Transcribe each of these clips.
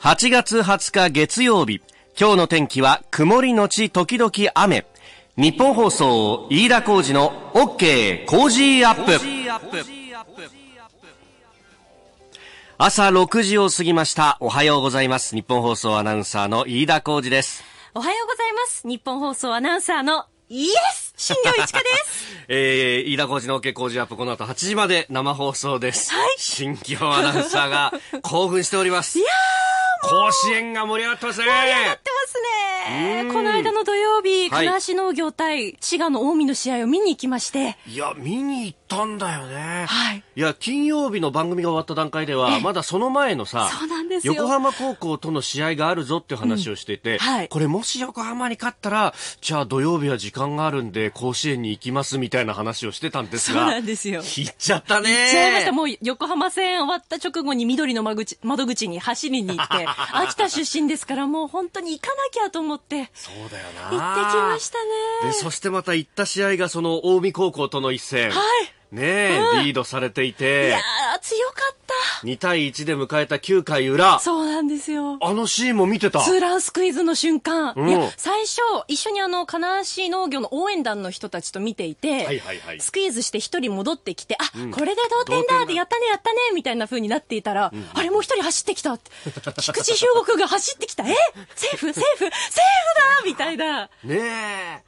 8月20日月曜日。今日の天気は曇りのち時々雨。日本放送、飯田浩事の OK 工事アップ。朝6時を過ぎました。おはようございます。日本放送アナウンサーの飯田浩事です。おはようございます。日本放送アナウンサーのイエス新庄一華です。えー、飯田浩二の OK 工事アップ、この後8時まで生放送です。はい。新庄アナウンサーが興奮しております。いやー甲子園が盛り上がってますね。盛り上がってますね。この間の土曜日、金足農業対滋賀の近江の試合を見に行きまして。いや、見に行ったんだよね。はい。いや、金曜日の番組が終わった段階では、まだその前のさ、そうなんです横浜高校との試合があるぞっていう話をしていて、はい、これもし横浜に勝ったら、じゃあ土曜日は時間があるんで、甲子園に行きますみたいな話をしてたんですが。そうなんですよ。行っちゃったね。行っちゃいました。もう横浜戦終わった直後に緑の窓口窓口に走りに行って、秋田出身ですからもう本当に行かなきゃと思って。そうだよな。行ってきましたね。で、そしてまた行った試合がその近江高校との一戦。はい。ねえ、リードされていて。いやー、強かった。2対1で迎えた9回裏。そうなんですよ。あのシーンも見てた。ツーランスクイズの瞬間。うん、いや、最初、一緒にあの、金足農業の応援団の人たちと見ていて、はいはいはい、スクイズして一人戻ってきて、あ、うん、これで同点だでやったねやったねみたいな風になっていたら、うん、あれもう一人走ってきたって。菊池修吾君が走ってきた。えセーフセーフセーフだみたいな。ねえ。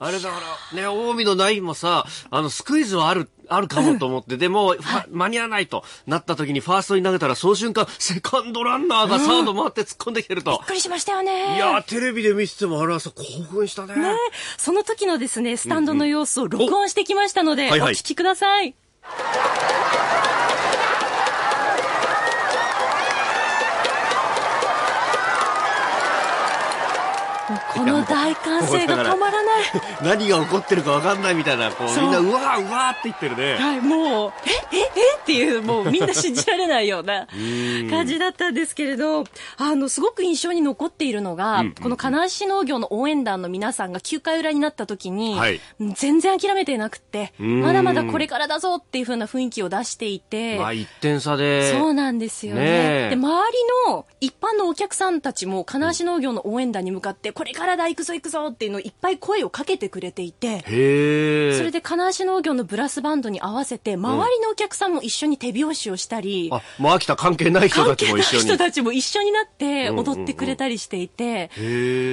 あれだから、ね、大海のナインもさ、あの、スクイズはある、あるかもと思って、でも、間に合わないとなった時にファーストに投げたら、その瞬間、セカンドランナーがサード回って突っ込んできてると。びっくりしましたよね。いやテレビで見せてもあれはさ、興奮したね。ねその時のですね、スタンドの様子を録音してきましたので、お聞きください。はいはいこの大歓声が止まらない何が起こってるか分かんないみたいなこうみんなうわーうわーって言ってるね、はい、もうえええっていうもうみんな信じられないような感じだったんですけれどあのすごく印象に残っているのが、うんうんこの金足農業の応援団の皆さんが9回裏になった時に、はい、全然諦めてなくてまだまだこれからだぞっていうふうな雰囲気を出していて、まあ、1点差でそうなんですよね、ね、で周りの一般のお客さんたちも金足農業の応援団に向かってこれから原田行くぞ行くぞっていうのをいっぱい声をかけてくれていて、それで金足農業のブラスバンドに合わせて、周りのお客さんも一緒に手拍子をしたり、うん、あ、もう秋田関係ない人たちも一緒に。人たちも一緒になって踊ってくれたりしていて、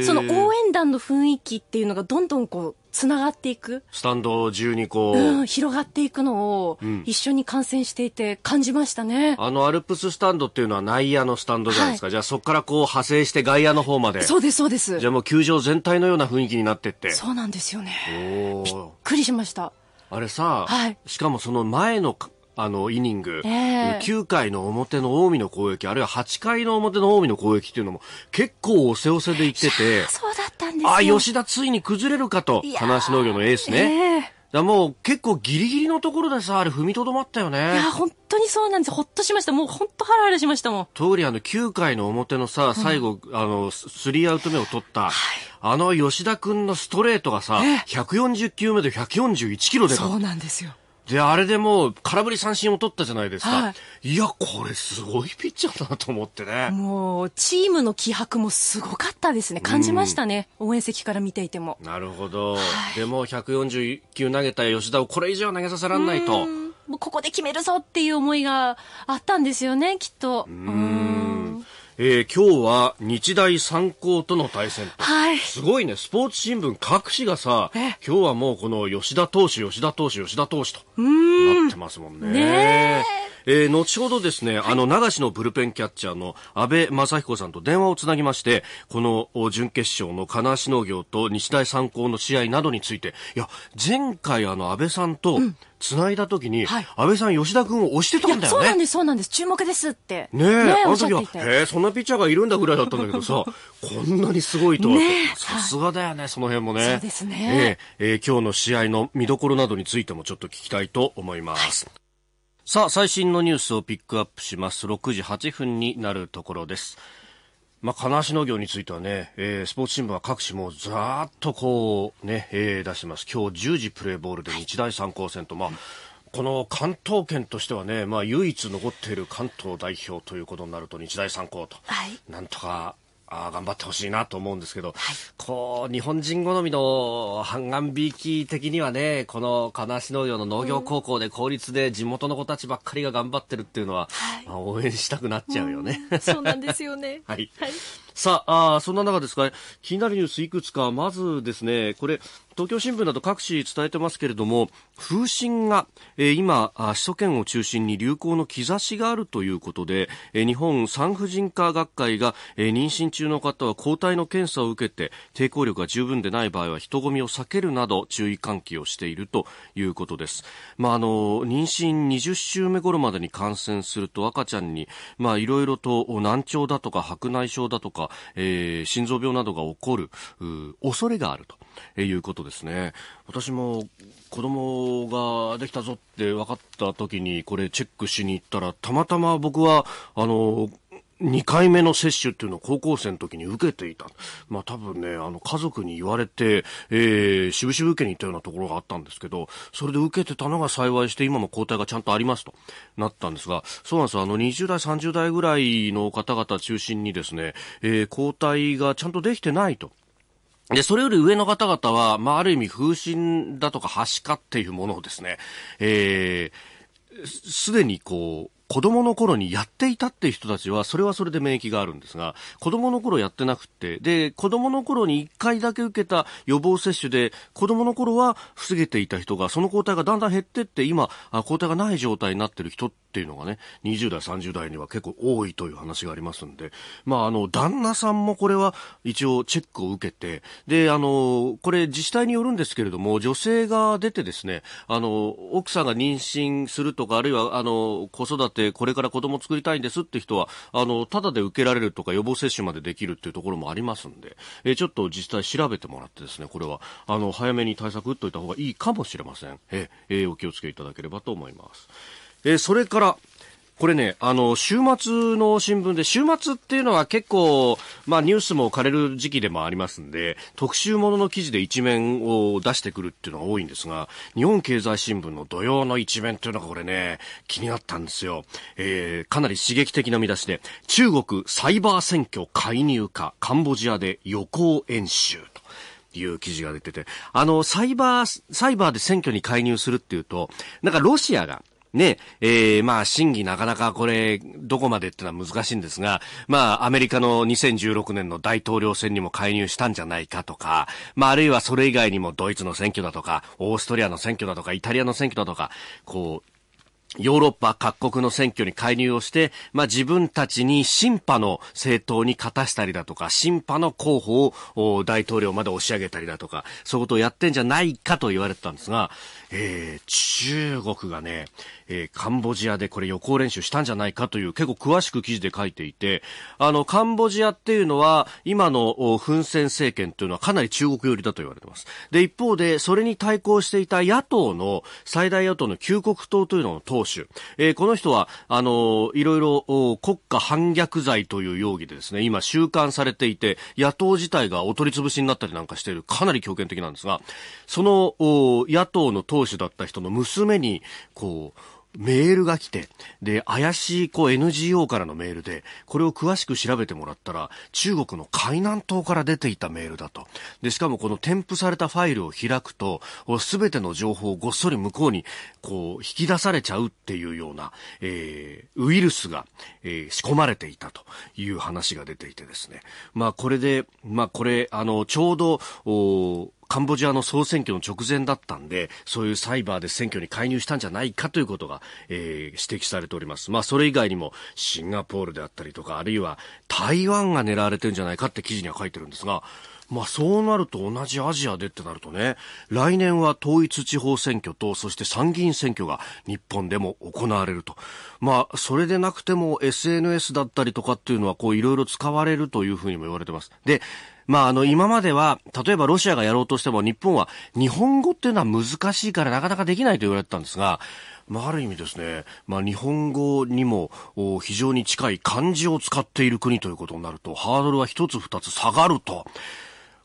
その応援団の雰囲気っていうのがどんどんこう、つながっていくスタンド中にこう、うん、広がっていくのを一緒に観戦していて感じましたね、うん、あのアルプススタンドっていうのは内野のスタンドじゃないですか、はい、じゃあそこからこう派生して外野の方までそうですそうですじゃあもう球場全体のような雰囲気になってってそうなんですよねびっくりしましたあれさ、はい、しかもその前のあの、イニング、えー、9回の表の近江の攻撃、あるいは8回の表の近江の攻撃っていうのも、結構おせおせでいってて、そうだったんですあ、吉田ついに崩れるかと、金足農業のエースね。えーだもう結構ギリギリのところでさ、あれ踏みとどまったよね。いや、本当にそうなんです。ほっとしました。もう本当ハラハラしましたもん。特にあの9回の表のさ、最後、うん、あの、ーアウト目を取った、はい、あの吉田君のストレートがさ、140球目で141キロ出た。そうなんですよ。で、あれでもう空振り三振を取ったじゃないですか。はい、いや、これすごいピッチャーだなと思ってね。もう、チームの気迫もすごかったですね。感じましたね。応援席から見ていても。なるほど。はい、でも、141球投げた吉田をこれ以上投げさせられないと。もうここで決めるぞっていう思いがあったんですよね、きっと。うんえー、今日は日大三高との対戦と、はい、すごいねスポーツ新聞各紙がさ今日はもうこの吉田投手吉田投手吉田投手となってますもんね。ねえー、後ほどですね、あの、流しのブルペンキャッチャーの安倍正彦さんと電話をつなぎまして、この準決勝の金足農業と日大三高の試合などについて、いや、前回あの、安倍さんと、うん、繋いだ時に、はい、安倍さん吉田君を押してたんだよね。そうなんです、そうなんです。注目ですって。ねえ、ねあの時は、へえ、そんなピッチャーがいるんだぐらいだったんだけどさ、こんなにすごいとは、さすがだよね、その辺もね。そうですね。ええー、今日の試合の見どころなどについてもちょっと聞きたいと思います。はい、さあ、最新のニュースをピックアップします。6時8分になるところです。まあ、金足農業についてはね、えー、スポーツ新聞は各紙もざーっとこうね、えー、出してます。今日10時プレーボールで日大三高戦と、まあ、この関東圏としてはね、まあ、唯一残っている関東代表ということになると日大三高と、はい、なんとかあ頑張ってほしいなと思うんですけど、はい、こう日本人好みの半岸びいき的にはねこの金足農業の農業高校で公立で地元の子たちばっかりが頑張ってるっていうのは、はいまあ、応援したくなっちゃうよね、うそうなんですよね はい、はいさあ、あそんな中ですか、気になるニュースいくつか、まずですね、これ、東京新聞など各紙伝えてますけれども、風疹が、えー、今、首都圏を中心に流行の兆しがあるということで、えー、日本産婦人科学会が、えー、妊娠中の方は抗体の検査を受けて、抵抗力が十分でない場合は人混みを避けるなど注意喚起をしているということです。まあ、あの、妊娠20週目頃までに感染すると赤ちゃんに、まあ、いろいろと難聴だとか白内障だとか、か、えー、心臓病などが起こる、恐れがあるということですね。私も子供ができたぞって分かった時にこれチェックしに行ったら、たまたま僕は、あの、2回目の接種っていうのを高校生の時に受けていた。まあ多分ね、あの家族に言われて、えー、渋々受けに行ったようなところがあったんですけど、それで受けてたのが幸いして今も抗体がちゃんとありますとなったんですが、そうなんですあの20代、30代ぐらいの方々中心にですね、えー、抗体がちゃんとできてないと。で、それより上の方々は、まあある意味風疹だとかはしかっていうものをですね、えー、すでにこう、子供の頃にやっていたっていう人たちは、それはそれで免疫があるんですが、子供の頃やってなくて、で、子供の頃に一回だけ受けた予防接種で、子供の頃は防げていた人が、その抗体がだんだん減ってって、今、抗体がない状態になってる人っていうのがね、20代、30代には結構多いという話がありますんで、まあ、あの、旦那さんもこれは一応チェックを受けて、で、あの、これ自治体によるんですけれども、女性が出てですね、あの、奥さんが妊娠するとか、あるいは、あの、子育ててこれから子供作りたいんですって人はあのただで受けられるとか予防接種までできるっていうところもありますんで、えちょっと実際調べてもらってですねこれはあの早めに対策打っておいた方がいいかもしれません、ええお気をつけいただければと思います、えそれからこれね、あの、週末の新聞で、週末っていうのは結構、まあニュースも枯れる時期でもありますんで、特集ものの記事で一面を出してくるっていうのが多いんですが、日本経済新聞の土曜の一面っていうのがこれね、気になったんですよ。えー、かなり刺激的な見出しで、中国サイバー選挙介入か、カンボジアで予行演習と。いう記事が出てて、あの、サイバー、サイバーで選挙に介入するっていうと、なんかロシアが、ね、えー、まあ、審議なかなかこれ、どこまでってのは難しいんですが、まあ、アメリカの2016年の大統領選にも介入したんじゃないかとか、まあ、あるいはそれ以外にもドイツの選挙だとか、オーストリアの選挙だとか、イタリアの選挙だとか、こう、ヨーロッパ各国の選挙に介入をして、まあ、自分たちに審判の政党に勝たしたりだとか、審判の候補を大統領まで押し上げたりだとか、そういうことをやってんじゃないかと言われてたんですが、えー、中国がね、えー、カンボジアでこれ予行練習したんじゃないかという結構詳しく記事で書いていて、あの、カンボジアっていうのは、今のフン・セン政権というのはかなり中国寄りだと言われてます。で、一方で、それに対抗していた野党の、最大野党の旧国党というのを党えー、この人は、あのいろいろ国家反逆罪という容疑でですね、今収監されていて、野党自体がお取り潰しになったりなんかしている、かなり強権的なんですが、その、野党の党首だった人の娘に、こう、メールが来て、で、怪しいこう NGO からのメールで、これを詳しく調べてもらったら、中国の海南島から出ていたメールだと。で、しかもこの添付されたファイルを開くと、すべての情報をごっそり向こうに、こう、引き出されちゃうっていうような、えー、ウイルスが、えー、仕込まれていたという話が出ていてですね。まあ、これで、まあ、これ、あの、ちょうど、おカンボジアの総選挙の直前だったんで、そういうサイバーで選挙に介入したんじゃないかということが、えー、指摘されております。まあ、それ以外にも、シンガポールであったりとか、あるいは台湾が狙われてるんじゃないかって記事には書いてるんですが、まあそうなると同じアジアでってなるとね、来年は統一地方選挙と、そして参議院選挙が日本でも行われると。まあそれでなくても SNS だったりとかっていうのはこういろいろ使われるというふうにも言われてます。で、まあ、あの、今までは、例えばロシアがやろうとしても、日本は日本語っていうのは難しいからなかなかできないと言われてたんですが、まあ、ある意味ですね、まあ、日本語にも非常に近い漢字を使っている国ということになると、ハードルは一つ二つ下がると。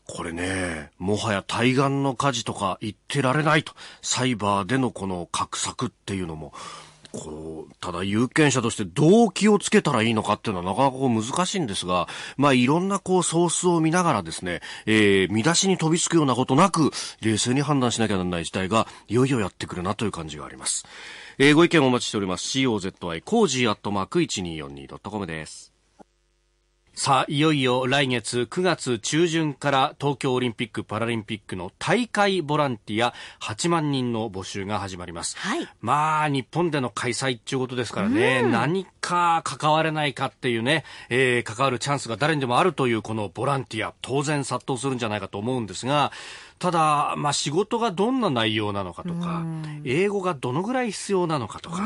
これね、もはや対岸の火事とか言ってられないと、サイバーでのこの格策っていうのも、こう、ただ有権者としてどう気をつけたらいいのかっていうのはなかなかこう難しいんですが、まあいろんなこうソースを見ながらですね、えー、見出しに飛びつくようなことなく、冷静に判断しなきゃならない事態が、いよいよやってくるなという感じがあります。えー、ご意見お待ちしております。COZY コージーアットマーク 1242.com です。さあいよいよ来月9月中旬から東京オリンピック・パラリンピックの大会ボランティア8万人の募集が始まります、はい、まあ日本での開催っていうことですからね、何か関われないかっていうね、えー、関わるチャンスが誰にでもあるというこのボランティア当然殺到するんじゃないかと思うんですがただ、まあ、仕事がどんな内容なのかとか、英語がどのぐらい必要なのかとか、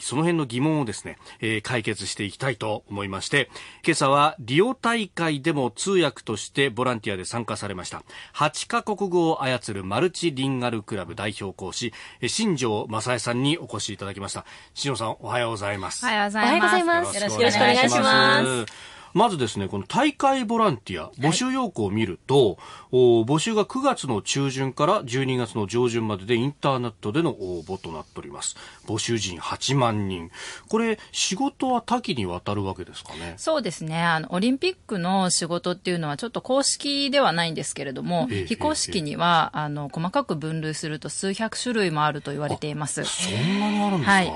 その辺の疑問をですね、えー、解決していきたいと思いまして、今朝はリオ大会でも通訳としてボランティアで参加されました、8カ国語を操るマルチリンガルクラブ代表講師、新庄正恵さんにお越しいただきました。新庄さん、おはようございます。おはようございます。よろしくお願いします。まずですね、この大会ボランティア、募集要項を見ると、はい、募集が9月の中旬から12月の上旬まででインターネットでの応募となっております。募集人8万人。これ、仕事は多岐にわたるわけですかね。そうですね。あの、オリンピックの仕事っていうのはちょっと公式ではないんですけれども、ええ、非公式には、え、あの、細かく分類すると数百種類もあると言われています。そんなにあるんですか、はい、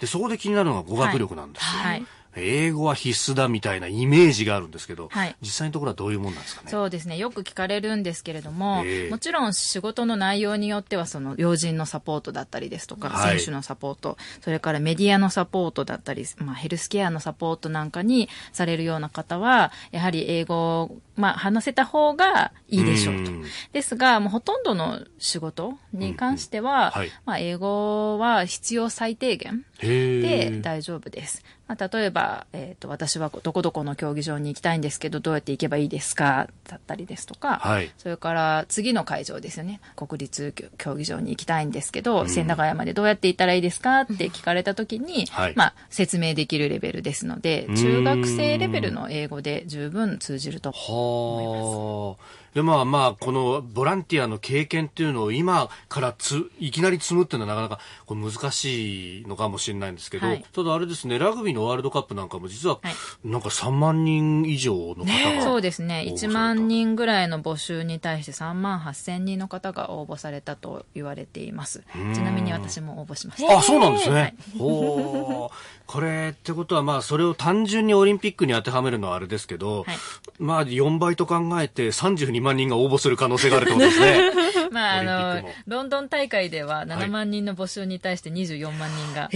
で、そこで気になるのが語学力なんですよ。はいはい英語は必須だみたいなイメージがあるんですけど、はい、実際のところはどういうもんなんですかね。そうですね。よく聞かれるんですけれども、えー、もちろん仕事の内容によっては、その要人のサポートだったりですとか、選手のサポート、それからメディアのサポートだったり、まあ、ヘルスケアのサポートなんかにされるような方は、やはり英語まあ、話せた方がいいでしょうと。ですが、もうほとんどの仕事に関しては、うんうんはい、まあ、英語は必要最低限で大丈夫です。ま例えば、えっ、ー、と、私はどこどこの競技場に行きたいんですけど、どうやって行けばいいですかだったりですとか、はい、それから次の会場ですよね。国立競技場に行きたいんですけど、千駄ヶ谷までどうやって行ったらいいですかって聞かれた時に、はい、まあ、説明できるレベルですので、中学生レベルの英語で十分通じると思います。で、まあまあ、このボランティアの経験っていうのを今からつ、いきなり積むっていうのはなかなかこれ難しいのかもしれないんですけど、はい、ただあれですね、ラグビーのワールドカップなんかも実は、なんか3万人以上の方が、ね、そうですね、1万人ぐらいの募集に対して3万8000人の方が応募されたと言われています。ちなみに私も応募しました。あ、そうなんですね。はい、おこれってことは、まあ、それを単純にオリンピックに当てはめるのはあれですけど、はい、まあ、4倍と考えて32万人が応募する可能性があるってことですね。まあ、あの、ロンドン大会では7万人の募集に対して24万人が応募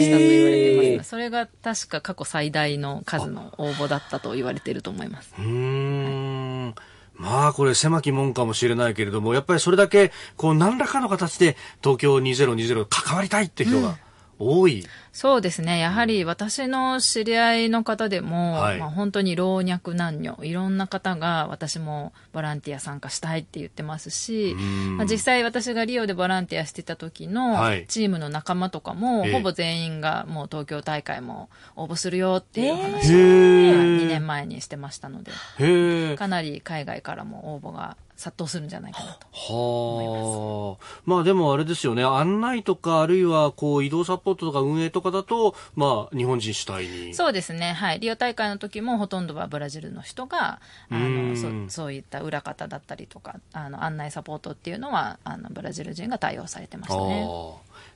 したと言われてます、ね、それが確か過去最大の数の応募だったと言われていると思います。うん、はいまあこれ狭き門かもしれないけれども、やっぱりそれだけこう何らかの形で東京2020関わりたいって人が、うん多いそうですね。やはり私の知り合いの方でも、はい、まあ、本当に老若男女、いろんな方が私もボランティア参加したいって言ってますし、まあ、実際私がリオでボランティアしてた時のチームの仲間とかも、はい、ほぼ全員がもう東京大会も応募するよっていう話を、2年前にしてましたので、かなり海外からも応募が殺到するんじゃないかなとはあ。まあでもあれですよね、案内とか、あるいはこう移動サポートとか運営とかだと、まあ日本人主体に。そうですね、はい。リオ大会の時もほとんどはブラジルの人が、あのそそういった裏方だったりとか、あの案内サポートっていうのは、あのブラジル人が対応されてましたね。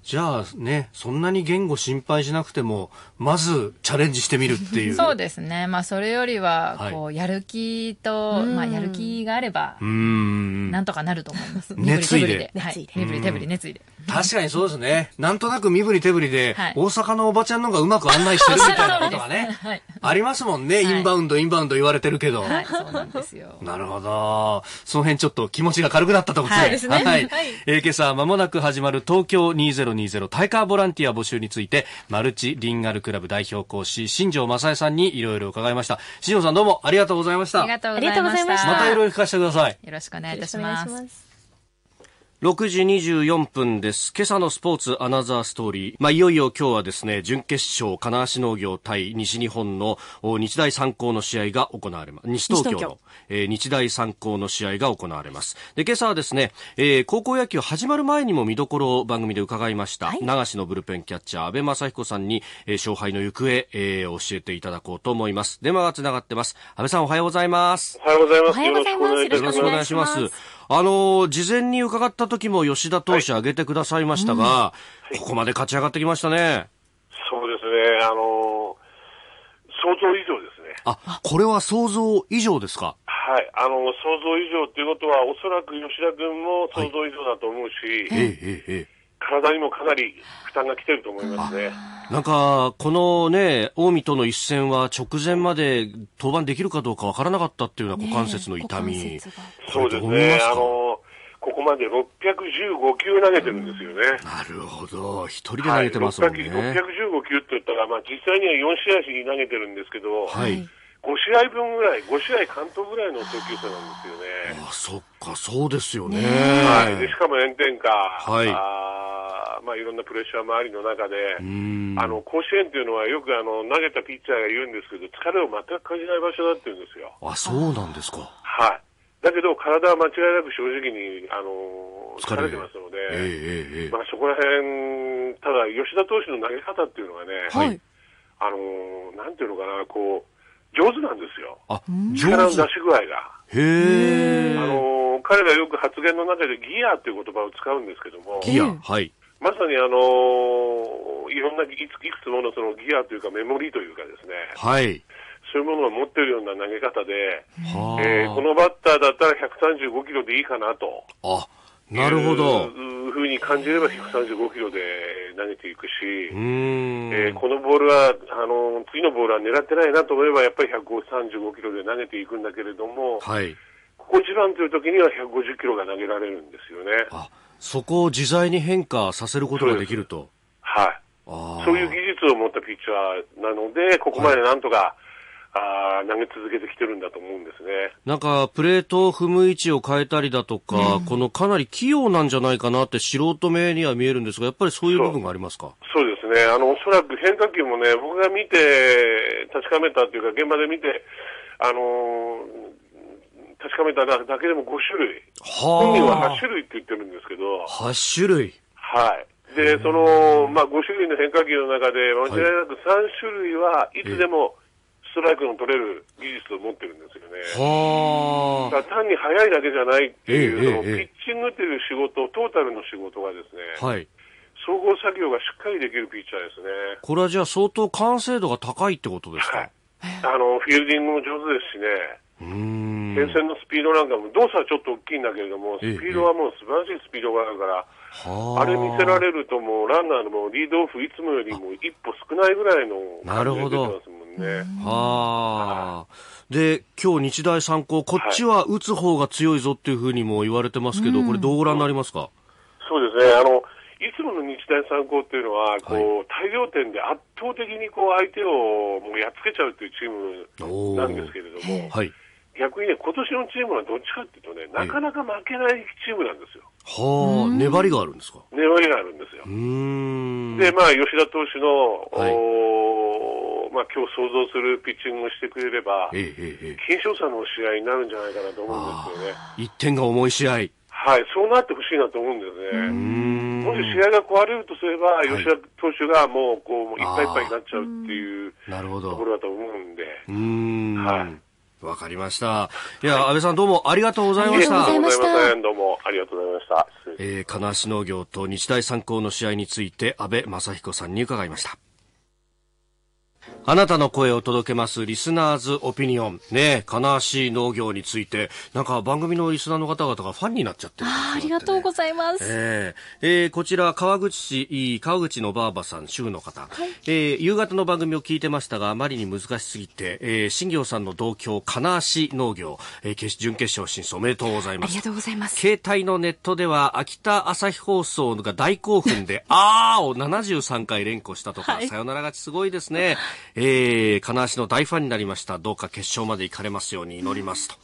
じゃあね、そんなに言語心配しなくても、まずチャレンジしてみるっていう。そうですね。まあ、それよりは、こう、やる気と、まあ、やる気があれば、うんなんとかなると思います。熱意で。熱意で。はい、熱意で。熱意で。確かにそうですね。なんとなく身振り手振りで、はい大阪のおばちゃんの方がうまく案内してるみたいなことがね、はい。ありますもんね。インバウンド、インバウンド言われてるけど。はい、そうなんですよ。なるほど。その辺ちょっと気持ちが軽くなったとこで。はいすねはいはいえー今朝まもなく始まる東京2020タイカーボランティア募集について、マルチリンガルクラブ代表講師、新庄正恵さんにいろいろ伺いました。新庄さんどうもありがとうございました。ありがとうございました。またいろいろ聞かせてください。よろしくお願いいたします。6時24分です。今朝のスポーツアナザーストーリー。まあ、いよいよ今日はですね、準決勝、金足農業対西日本の日大三高の試合が行われます。西東京の東えー、日大三高の試合が行われます。で、今朝はですね、えー、高校野球始まる前にも見どころを番組で伺いました。はい、流しのブルペンキャッチャー、安倍正彦さんに、えー、勝敗の行方、えー、教えていただこうと思います。電話が繋がってます。安倍さんおはようございます。おはようございます。おはようございます。よろしくお願いします。あのー、事前に伺った時も吉田投手挙げてくださいましたが、はいうん、ここまで勝ち上がってきましたね。そうですね、あのー、想像以上ですね。あ、これは想像以上ですかはい、あの、想像以上ということは、おそらく吉田君も想像以上だと思うし、はい、ええええ、体にもかなり負担が来てると思いますね。なんか、このね、近江との一戦は直前まで登板できるかどうかわからなかったっていうような股関節の痛み。ね、そうですね。あの、ここまで615球投げてるんですよね。なるほど。一人で投げてますもんね。は615球って言ったら、まあ実際には4試合投げてるんですけど、はい。5試合分ぐらい、5試合完投ぐらいの投球差なんですよね。あそっか、そうですよね。はい、でしかも炎天下、はいあまあ、いろんなプレッシャーもありの中で、あの甲子園というのは、よくあの投げたピッチャーが言うんですけど、疲れを全く感じない場所だって言うんですよ。あそうなんですか。はい、だけど、体は間違いなく正直に、あの疲れてますので、えーえー、まあ、そこら辺ただ、吉田投手の投げ方っていうのはね、はい、あのなんていうのかな、こう、上手なんですよ。あ、上手。力の出し具合が。へえ。あの、彼がよく発言の中でギアという言葉を使うんですけども。ギアはい。まさにあのいろんないくつものそのギアというかメモリーというかですね。はい。そういうものを持ってるような投げ方で、えー、このバッターだったら135キロでいいかなと。あ、なるほど。ふうに感じれば135キロで投げていくし、えー、このボールはあの、次のボールは狙ってないなと思えば、やっぱり135キロで投げていくんだけれども、はい、ここ一番という時には150キロが投げられるんですよね。あそこを自在に変化させることができると。はい、そういう技術を持ったピッチャーなので、ここまでなんとか、はいあ投げ続けてきてるんだと思うんですねなんかプレートを踏む位置を変えたりだとか、うん、このかなり器用なんじゃないかなって素人目には見えるんですが、やっぱりそういう部分がありますかそうですねあの、おそらく変化球もね、僕が見て、確かめたというか、現場で見て、あのー、確かめただけでも5種類、本人は8種類って言ってるんですけど、8種類はいでその、まあ、5種類の変化球の中で、間違いなく3種類はいつでも、はいトライクの取れる技術を持ってるんですよね。はあ。単に速いだけじゃないっていう、ピッチングという仕事、トータルの仕事がですね、はい、総合作業がしっかりできるピッチャーですね。これはじゃあ相当完成度が高いってことですか、はい、あの、フィールディングも上手ですしね。うん。線のスピードなんかも、動作はちょっと大きいんだけれども、スピードはもう素晴らしいスピードがあるから、えあれ見せられると、もうランナーのリードオフ、いつもよりも一歩少ないぐらいの感じで出てますもんね。はあ、で、今日日大三高、こっちは打つ方が強いぞっていうふうにも言われてますけど、はい、これ、どうご覧になりますか、そうですねあのいつもの日大三高っていうのは、こう、大量点で圧倒的にこう相手をもうやっつけちゃうっていうチームなんですけれども。逆にね、今年のチームはどっちかっていうとね、なかなか負けないチームなんですよ。はあ、粘りがあるんですか粘りがあるんですよ。で、まあ、吉田投手の、はい、おまあ、今日想像するピッチングをしてくれれば、ええ金賞差の試合になるんじゃないかなと思うんですよね。1点が重い試合。はい、そうなってほしいなと思うんですね。もし試合が壊れるとすれば、はい、吉田投手がもう、こう、いっぱいいっぱいになっちゃうっていうところだと思うんで。うんはいわかりました。いや、安倍さんどうもありがとうございました。ありがとうございました。どうもありがとうございました。えー、金足農業と日大三高の試合について、安倍正彦さんに伺いました。あなたの声を届けますリスナーズオピニオン。ね悲しい農業について、なんか番組のリスナーの方々がファンになっちゃってる、ね、あありがとうございます。えー、えー、こちら、川口市、川口のばあばさん、州の方。はい、えー、夕方の番組を聞いてましたが、あまりに難しすぎて、えー、新行さんの同郷、金足農業、えー、準決勝進出おめでとうございます。ありがとうございます。携帯のネットでは、秋田朝日放送が大興奮で、あーを73回連呼したとか、はい、さよなら勝ちすごいですね。えー、金足の大ファンになりました。どうか決勝まで行かれますように祈りますと。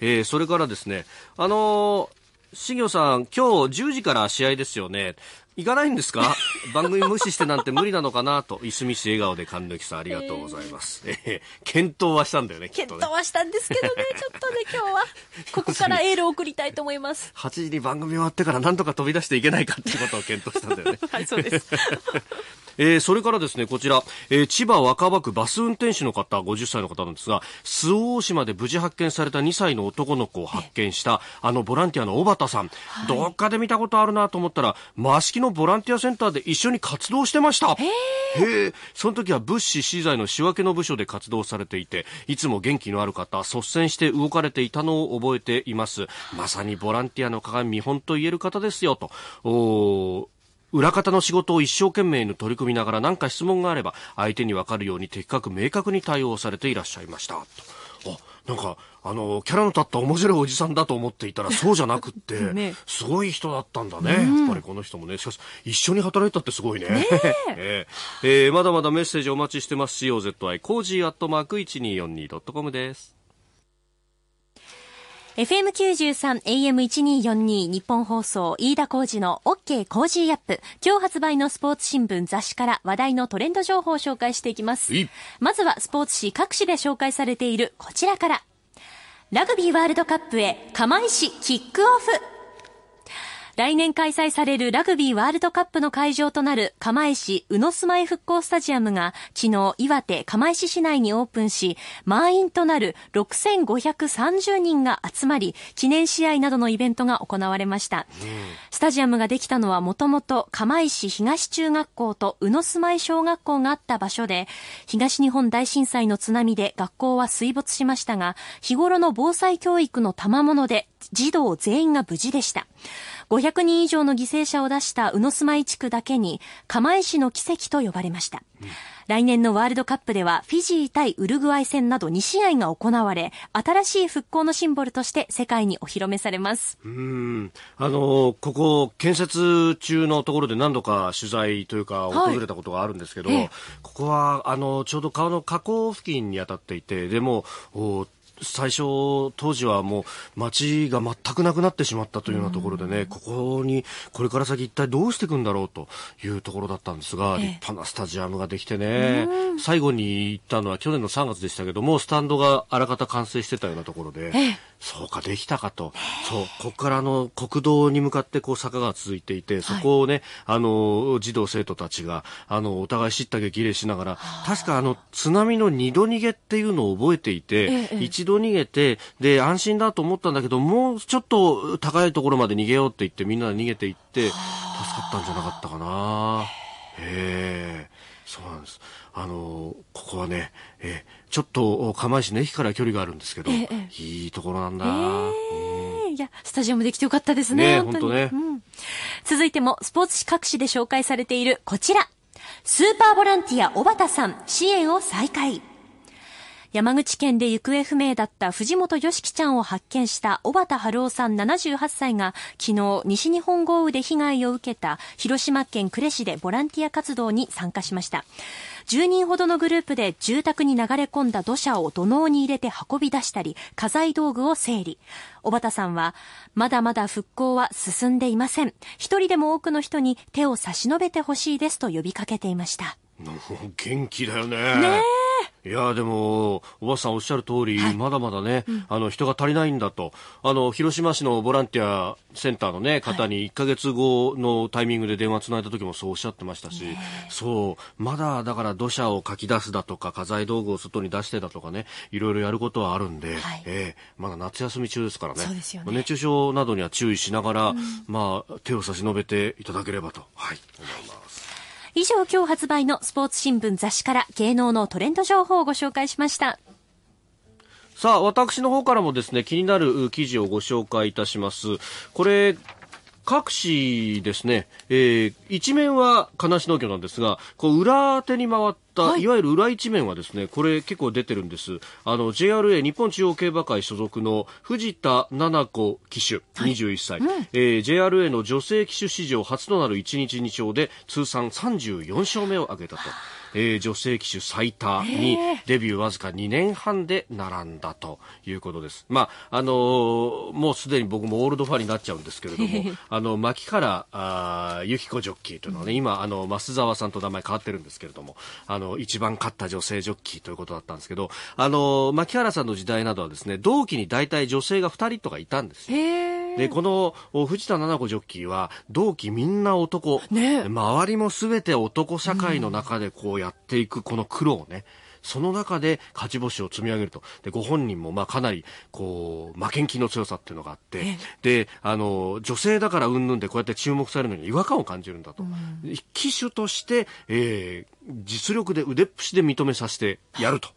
えー、それからですね、あのー、しぎょさん、今日10時から試合ですよね。行かないんですか 番組無視してなんて無理なのかなと、いすみ市笑顔で還暦さんありがとうございます。ええー、検討はしたんだよね、ね検討はしたんですけどね、ちょっとね、今日は。ここから エールを送りたいと思います。8時に番組終わってから何とか飛び出していけないかっていうことを検討したんだよね。はい、そうです。えー、それからですね、こちら、えー、千葉若葉区バス運転手の方、50歳の方なんですが、周防大島で無事発見された2歳の男の子を発見した、あのボランティアの小畑さん、はい、どっかで見たことあるなと思ったら、益城のボランティアセンターで一緒に活動してました。へえ。その時は物資資材の仕分けの部署で活動されていて、いつも元気のある方、率先して動かれていたのを覚えています。まさにボランティアの鏡見本と言える方ですよ、と。お裏方の仕事を一生懸命に取り組みながら何か質問があれば相手に分かるように的確明確に対応されていらっしゃいましたと。あなんかあのキャラの立った面白いおじさんだと思っていたらそうじゃなくって、ね、すごい人だったんだね、うん、やっぱりこの人もねしかし一緒に働いたってすごいねねえー、えー、まだまだメッセージお待ちしてます COZY コージーアットマーク 1242.com です FM93、AM1242、日本放送、飯田浩二の OK 工事アップ。今日発売のスポーツ新聞雑誌から話題のトレンド情報を紹介していきます。まずはスポーツ紙各紙で紹介されているこちらから。ラグビーワールドカップへ、釜石キックオフ。来年開催されるラグビーワールドカップの会場となる釜石宇野住まい復興スタジアムが昨日岩手釜石市内にオープンし、満員となる6530人が集まり、記念試合などのイベントが行われました。うん、スタジアムができたのはもともと釜石東中学校と宇野住まい小学校があった場所で、東日本大震災の津波で学校は水没しましたが、日頃の防災教育の賜物で児童全員が無事でした。500人以上の犠牲者を出した宇野住まい地区だけに釜石の奇跡と呼ばれました、来年のワールドカップではフィジー対ウルグアイ戦など2試合が行われ新しい復興のシンボルとして世界にお披露目されますうんあのここ建設中のところで何度か取材というか訪れたことがあるんですけど、はい、ここはあのちょうど川の河口付近に当たっていてでもお最初、当時はもう街が全くなくなってしまったというようなところでね、ここにこれから先一体どうしていくんだろうというところだったんですが、立派なスタジアムができてね、最後に行ったのは去年の3月でしたけども、スタンドがあらかた完成してたようなところで、そうか、できたかと。そう、ここからの国道に向かってこう坂が続いていて、そこをね、あの、児童生徒たちが、あの、お互い叱咤激励しながら、確かあの、津波の二度逃げっていうのを覚えていて、一度度逃げて、で、安心だと思ったんだけど、もうちょっと高いところまで逃げようって言って、みんな逃げていって、助かったんじゃなかったかな。へえ、そうなんです。あの、ここはね、えちょっと釜石の駅から距離があるんですけど、いいところなんだ。いや、スタジアムできてよかったですね。ね本当ね、うん、続いても、スポーツ紙各紙で紹介されているこちら。スーパーボランティア小畑さん、支援を再開。山口県で行方不明だった藤本よしきちゃんを発見した小畑春夫さん78歳が昨日西日本豪雨で被害を受けた広島県呉市でボランティア活動に参加しました。10人ほどのグループで住宅に流れ込んだ土砂を土のうに入れて運び出したり、家財道具を整理。小畑さんは、まだまだ復興は進んでいません。一人でも多くの人に手を差し伸べてほしいですと呼びかけていました。元気だよね。ねえ。いやでもおばさんおっしゃる通り、はい、まだまだね、うん、あの人が足りないんだとあの広島市のボランティアセンターの、ね、方に1か月後のタイミングで電話つないだ時もそうおっしゃってましたし、そうまだだから土砂をかき出すだとか家財道具を外に出してだとかねいろいろやることはあるんで、はい、えー、まだ夏休み中ですからね、ね、熱中症などには注意しながら、うん、まあ、手を差し伸べていただければと、はい、思います。以上今日発売のスポーツ新聞雑誌から芸能のトレンド情報をご紹介しました。さあ、私の方からもですね、気になる記事をご紹介いたします。これ、各紙ですね、えー、一面は金足農業なんですが、こう裏手に回って、はい、いわゆる裏一面はですねこれ結構出てるんですあの JRA 日本中央競馬会所属の藤田七子騎手21歳、うん、えー、JRA の女性騎手史上初となる1日2勝で通算34勝目を挙げたと。えー、女性騎手最多にデビューわずか2年半で並んだということです。まあ、あのー、もうすでに僕もオールドファンになっちゃうんですけれども、あの、牧原あゆきこジョッキーというのはね、今、あの、増沢さんと名前変わってるんですけれども、あの、一番勝った女性ジョッキーということだったんですけど、あのー、牧原さんの時代などはですね、同期に大体女性が2人とかいたんですよ。でこの藤田七子ジョッキーは同期みんな男、ね、周りもすべて男社会の中でこうやっていくこの苦労ね、うんその中で勝ち星を積み上げると。で、ご本人も、まあ、かなり、こう、負けん気の強さっていうのがあって、で、あの、女性だからうんぬんでこうやって注目されるのに違和感を感じるんだと。うん、機種として、えー、実力で腕っぷしで認めさせてやると。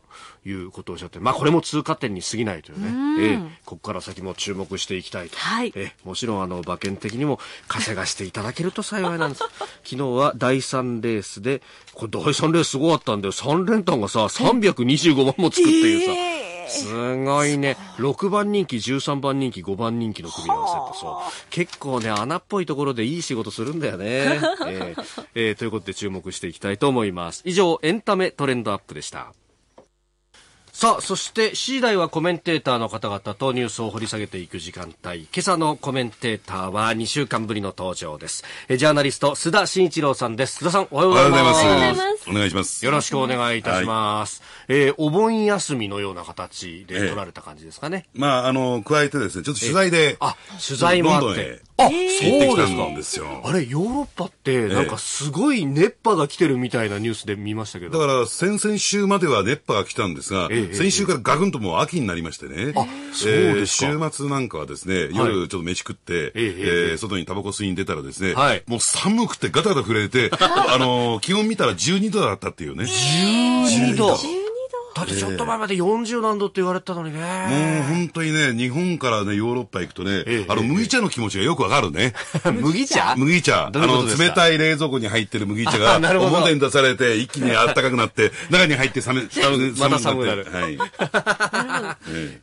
いうことをおっしゃって、まあこれも通過点に過ぎないというね、うえここから先も注目していきたいと。はい、ええ、もちろんあの馬券的にも稼がしていただけると幸いなんです。昨日は第3レースで、これ第3レースすごかったんだよ。3連単がさ、325万も作っているさ。ーすごいね。6番人気、13番人気、5番人気の組み合わせってそう。結構ね、穴っぽいところでいい仕事するんだよね。えーえー、ということで注目していきたいと思います。以上、エンタメトレンドアップでした。さあ、そして次第はコメンテーターの方々とニュースを掘り下げていく時間帯。今朝のコメンテーターは2週間ぶりの登場です。えジャーナリスト、須田慎一郎さんです。須田さん、おはようございます。おはようございます。お願いします。よろしくお願いいたします。はい、えー、お盆休みのような形で取られた感じですかね。えまあ、あの、加えてですね、ちょっと取材で。あ、取材もあって。あ、そうなんですよ。あれ、ヨーロッパって、なんかすごい熱波が来てるみたいなニュースで見ましたけど。だから、先々週までは熱波が来たんですが、先週からガクンともう秋になりましてね。あ、そうですか、週末なんかはですね、夜ちょっと飯食って、ええ外にタバコ吸いに出たらですね、はい、もう寒くてガタガタ震えて、あの気温見たら12度だったっていうね。12度 ,12 度だってちょっと前まで40何度って言われたのにね。もう本当にね、日本からね、ヨーロッパ行くとね、えあの、麦茶の気持ちがよくわかるね。麦茶麦茶。あの、冷たい冷蔵庫に入ってる麦茶が、表に出されて、一気に暖かくなって、中に入って寒、寒、寒また寒くなる。はい。い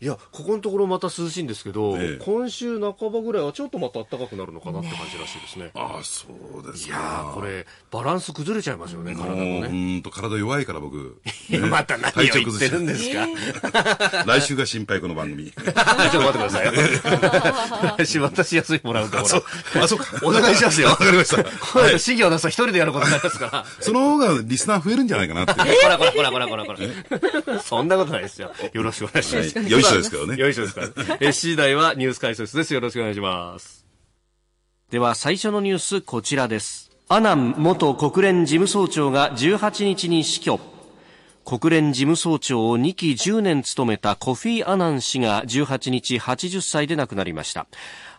や、ここのところまた涼しいんですけど、え今週半ばぐらいはちょっとまた暖かくなるのかなって感じらしいですね。ねあそうですか。いやこれ、バランス崩れちゃいますよね、体もね。うんと、体弱いから僕。ね、また何てるんですか、えー、来週が心配、この番組。ちょっと待ってください来週渡しやすいもらうところ。あ、そうか。お願いしますよ。わかりました。これ、資料すと一人でやることになりますから。その方がリスナー増えるんじゃないかなって。ほらほらほらほらほらほら。そんなことないですよ。よろしくお願いします。よいしょですけどね。よいしょですから。7時台はニュース解説です。よろしくお願いします。では最初のニュース、こちらです。アナン元国連事務総長が18日に死去。国連事務総長を2期10年務めたコフィ・ー・アナン氏が18日80歳で亡くなりました。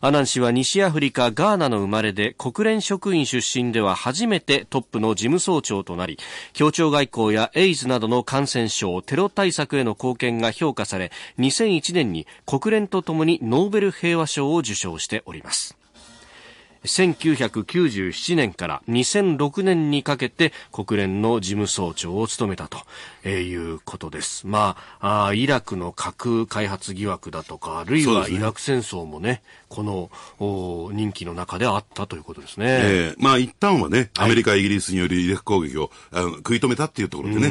アナン氏は西アフリカ・ガーナの生まれで国連職員出身では初めてトップの事務総長となり、協調外交やエイズなどの感染症、テロ対策への貢献が評価され、2001年に国連とともにノーベル平和賞を受賞しております。1997年から2006年にかけて国連の事務総長を務めたと。えいうことです。まああ、イラクの核開発疑惑だとか、あるいはイラク戦争もね、このお任期の中であったということですね。えー、まあ、一旦はね、アメリカ、はい、イギリスによるイラク攻撃をあの食い止めたっていうところでね、え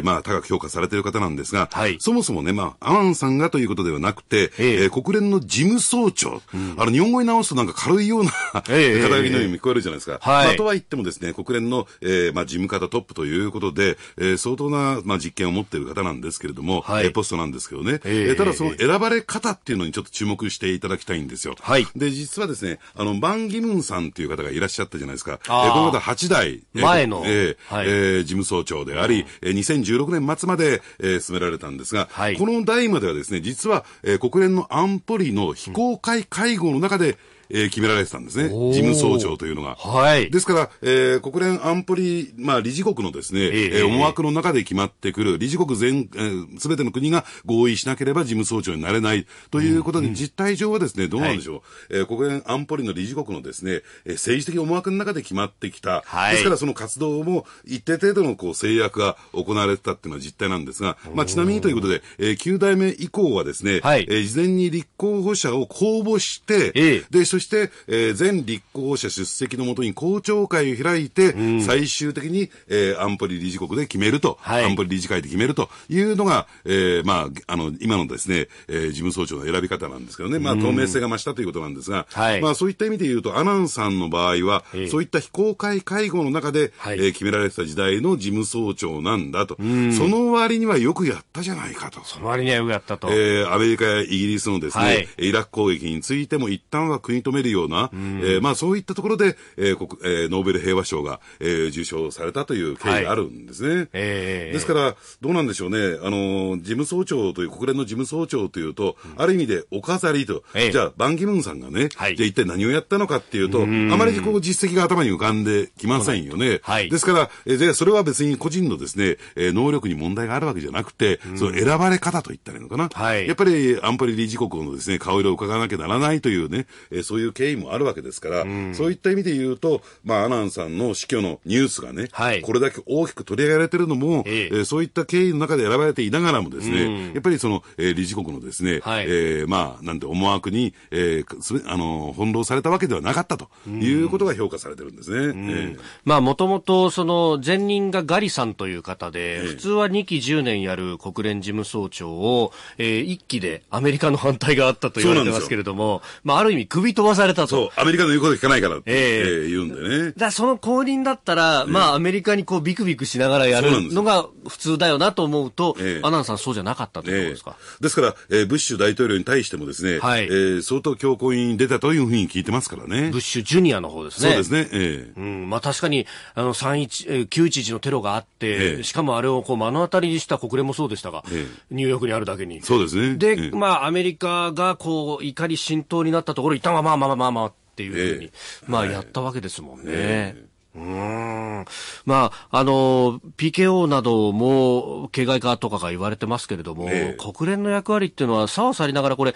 ー、まあ、高く評価されている方なんですが、はい、そもそもね、まあ、アマンさんがということではなくて、えー、えー、国連の事務総長、うん、あの、日本語に直すとなんか軽いような、ええ、肩書きのように聞こえるじゃないですか。はい、まあ、とは言ってもですね、国連の、えー、まあ、事務方トップということで、えー、相当なまあ、実験を持っている方なんですけれども、はい、ポストなんですけどね、えー、ただその選ばれ方っていうのにちょっと注目していただきたいんですよ。はい、で、実はですね、あの、バン・ギムンさんっていう方がいらっしゃったじゃないですか。えー、この方8代。前の。えー、はい、えー、事務総長であり、2016年末まで、えー、進められたんですが、はい、この代まではですね、実は、えー、国連の安保理の非公開会合の中で、うんえー、決められてたんですね。事務総長というのが。はい。ですから、えー、国連安保理、まあ、理事国のですね、えー、えー、思惑の中で決まってくる、理事国全、えー、すべての国が合意しなければ事務総長になれないということで、うんうん、実態上はですね、どうなんでしょう。はい、えー、国連安保理の理事国のですね、えー、政治的思惑の中で決まってきた。はい。ですから、その活動も一定程度のこう制約が行われてたっていうのは実態なんですが、まあ、ちなみにということで、えー、9代目以降はですね、はい。えー、事前に立候補者を公募して、ええー、で、そしてして、えー、全立候補者出席のもとに公聴会を開いて、うん、最終的に、えー、安保理理事国で決めると、はい、安保理理事会で決めるというのが、えー、まあ、あの、今のですね、えー、事務総長の選び方なんですけどね、まあ、透明性が増したということなんですが、はい、まあ、そういった意味で言うと、アナンさんの場合は、そういった非公開会合の中で、はい、えー、決められてた時代の事務総長なんだと、その割にはよくやったじゃないかと。その割にはよくやったと。えー、アメリカやイギリスのですね、はい、イラク攻撃についても一旦は国認めるような、うん、えー、まあ、そういったところで、えー国えー、ノーベル平和賞が、えー、受賞されたという経緯があるんですね。はい、えー、ですから、どうなんでしょうね、あの事務総長という、国連の事務総長というと、うん、ある意味でお飾りと、えー、じゃあ、バン・ギムンさんがね、はい、じゃあ一体何をやったのかっていうと、あまりこう実績が頭に浮かんできませんよね。はい、ですから、えー、じゃそれは別に個人のですね、えー、能力に問題があるわけじゃなくて、その選ばれ方といったらいいのかな。はい、やっぱり安保理理事国のですね、顔色を伺わなきゃならないというね、えー、そういう経緯もあるわけですから、うん、そういった意味で言うと、まあ、アナンさんの死去のニュースがね、はい、これだけ大きく取り上げられてるのも、ええそういった経緯の中で選ばれていながらもですね、うん、やっぱりその、えー、理事国のですね、はい、えー、まあ、なんて思惑に、えー、すあの、翻弄されたわけではなかったということが評価されてるんですね。えまあ、もともと、その、前任がガリさんという方で、えー、普通は2期10年やる国連事務総長を、えー、1期でアメリカの反対があったと言われてますけれども、まあ、ある意味、首と飛ばされたと。そう、アメリカの言うこと聞かないからって、えー、えー、言うんでね。だその後輪だったら、まあ、アメリカにこうビクビクしながらやるのが普通だよなと思うと、えー、アナンさんそうじゃなかったということですか、えー、ですから、えー、ブッシュ大統領に対してもですね、はい、えー、相当強硬に出たというふうに聞いてますからね。ブッシュジュニアの方ですね。そうですね。えー、うん、まあ確かに、あの、一911のテロがあって、しかもあれをこう目の当たりにした国連もそうでしたが、ニューヨークにあるだけに。そうですね。で、まあアメリカがこう怒り浸透になったところ、一旦はままあまあまあまあっていうふうに、まあやったわけですもんね。うん。まあ、あの、PKO なども、形骸化とかが言われてますけれども、ええ、国連の役割っていうのは、さわさりながら、これ、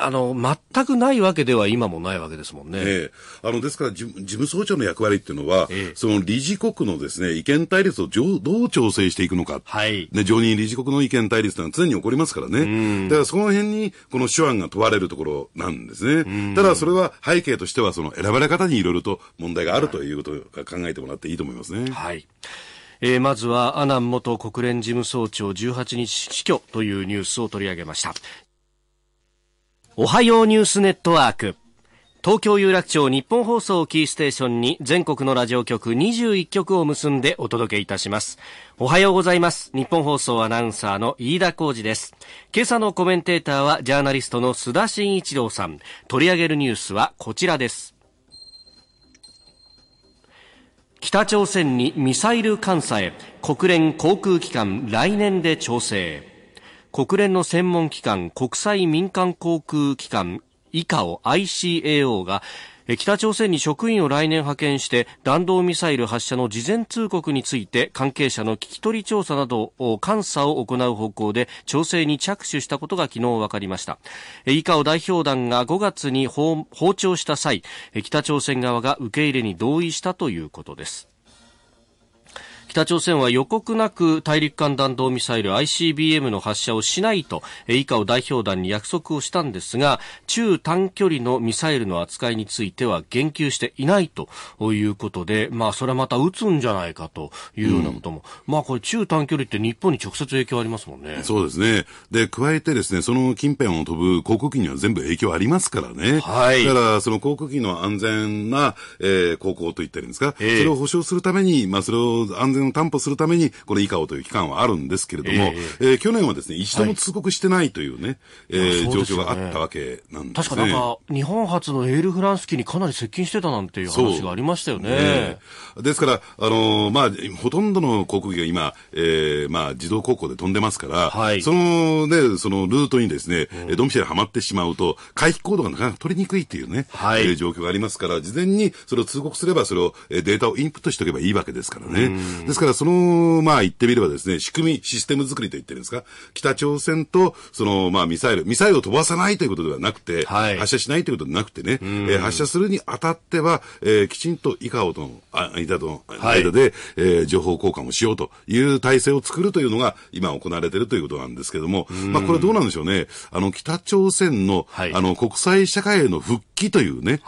あの、全くないわけでは今もないわけですもんね。え、あの、ですから事、務総長の役割っていうのは、その理事国のですね、意見対立をどう調整していくのか。はい。ね、常任理事国の意見対立というのは常に起こりますからね。だからその辺に、この手腕が問われるところなんですね。ただ、それは背景としては、その選ばれ方にいろいろと問題があるということが考えてもらっていいと思いますね。はいえー、まずはアナン元国連事務総長18日死去というニュースを取り上げました。おはようニュースネットワーク。東京有楽町日本放送キーステーションに全国のラジオ局21局を結んでお届けいたします。おはようございます。日本放送アナウンサーの飯田浩二です。今朝のコメンテーターはジャーナリストの須田慎一郎さん。取り上げるニュースはこちらです。北朝鮮にミサイル監査へ国連航空機関来年で調整国連の専門機関国際民間航空機関以下を ICAO が北朝鮮に職員を来年派遣して弾道ミサイル発射の事前通告について関係者の聞き取り調査など監査を行う方向で調整に着手したことが昨日分かりました以下を代表団が5月に訪朝した際北朝鮮側が受け入れに同意したということです北朝鮮は予告なく大陸間弾道ミサイル ICBM の発射をしないと以下を代表団に約束をしたんですが中短距離のミサイルの扱いについては言及していないということで、まあ、それはまた撃つんじゃないかというようなことも、うん、まあ、これ中短距離って日本に直接影響ありますもんね。そうですね。で、加えてですね、その近辺を飛ぶ航空機には全部影響ありますからね。はい。だから、その航空機の安全な、えー、航行といったらいいんですか、えー、それを保証するために、まあ、それを安全全を担保するために、これ、イカオという機関はあるんですけれども、えー、えー、去年はですね、一度も通告してないというね、はい、えー、状況があったわけなんですね。確かなんか、日本初のエールフランス機にかなり接近してたなんていう話がありましたよね。ねですから、あのー、まあ、ほとんどの航空機が今、えー、まあ、自動航行で飛んでますから、はい、その、ね、そのルートにですね、うん、ドンピシャルはまってしまうと、回避行動がなかなか取りにくいっていうね、はい、えー、状況がありますから、事前にそれを通告すれば、それを、えデータをインプットしておけばいいわけですからね。ですから、その、まあ言ってみればですね、仕組み、システム作りと言ってるんですか、北朝鮮と、その、まあミサイル、ミサイルを飛ばさないということではなくて、はい、発射しないということではなくてね、えー、発射するにあたっては、えー、きちんと以下をとの、間との間で、はい、えー、情報交換をしようという体制を作るというのが、今行われているということなんですけども、まあこれどうなんでしょうね、あの、北朝鮮の、はい、あの、国際社会への復帰というね、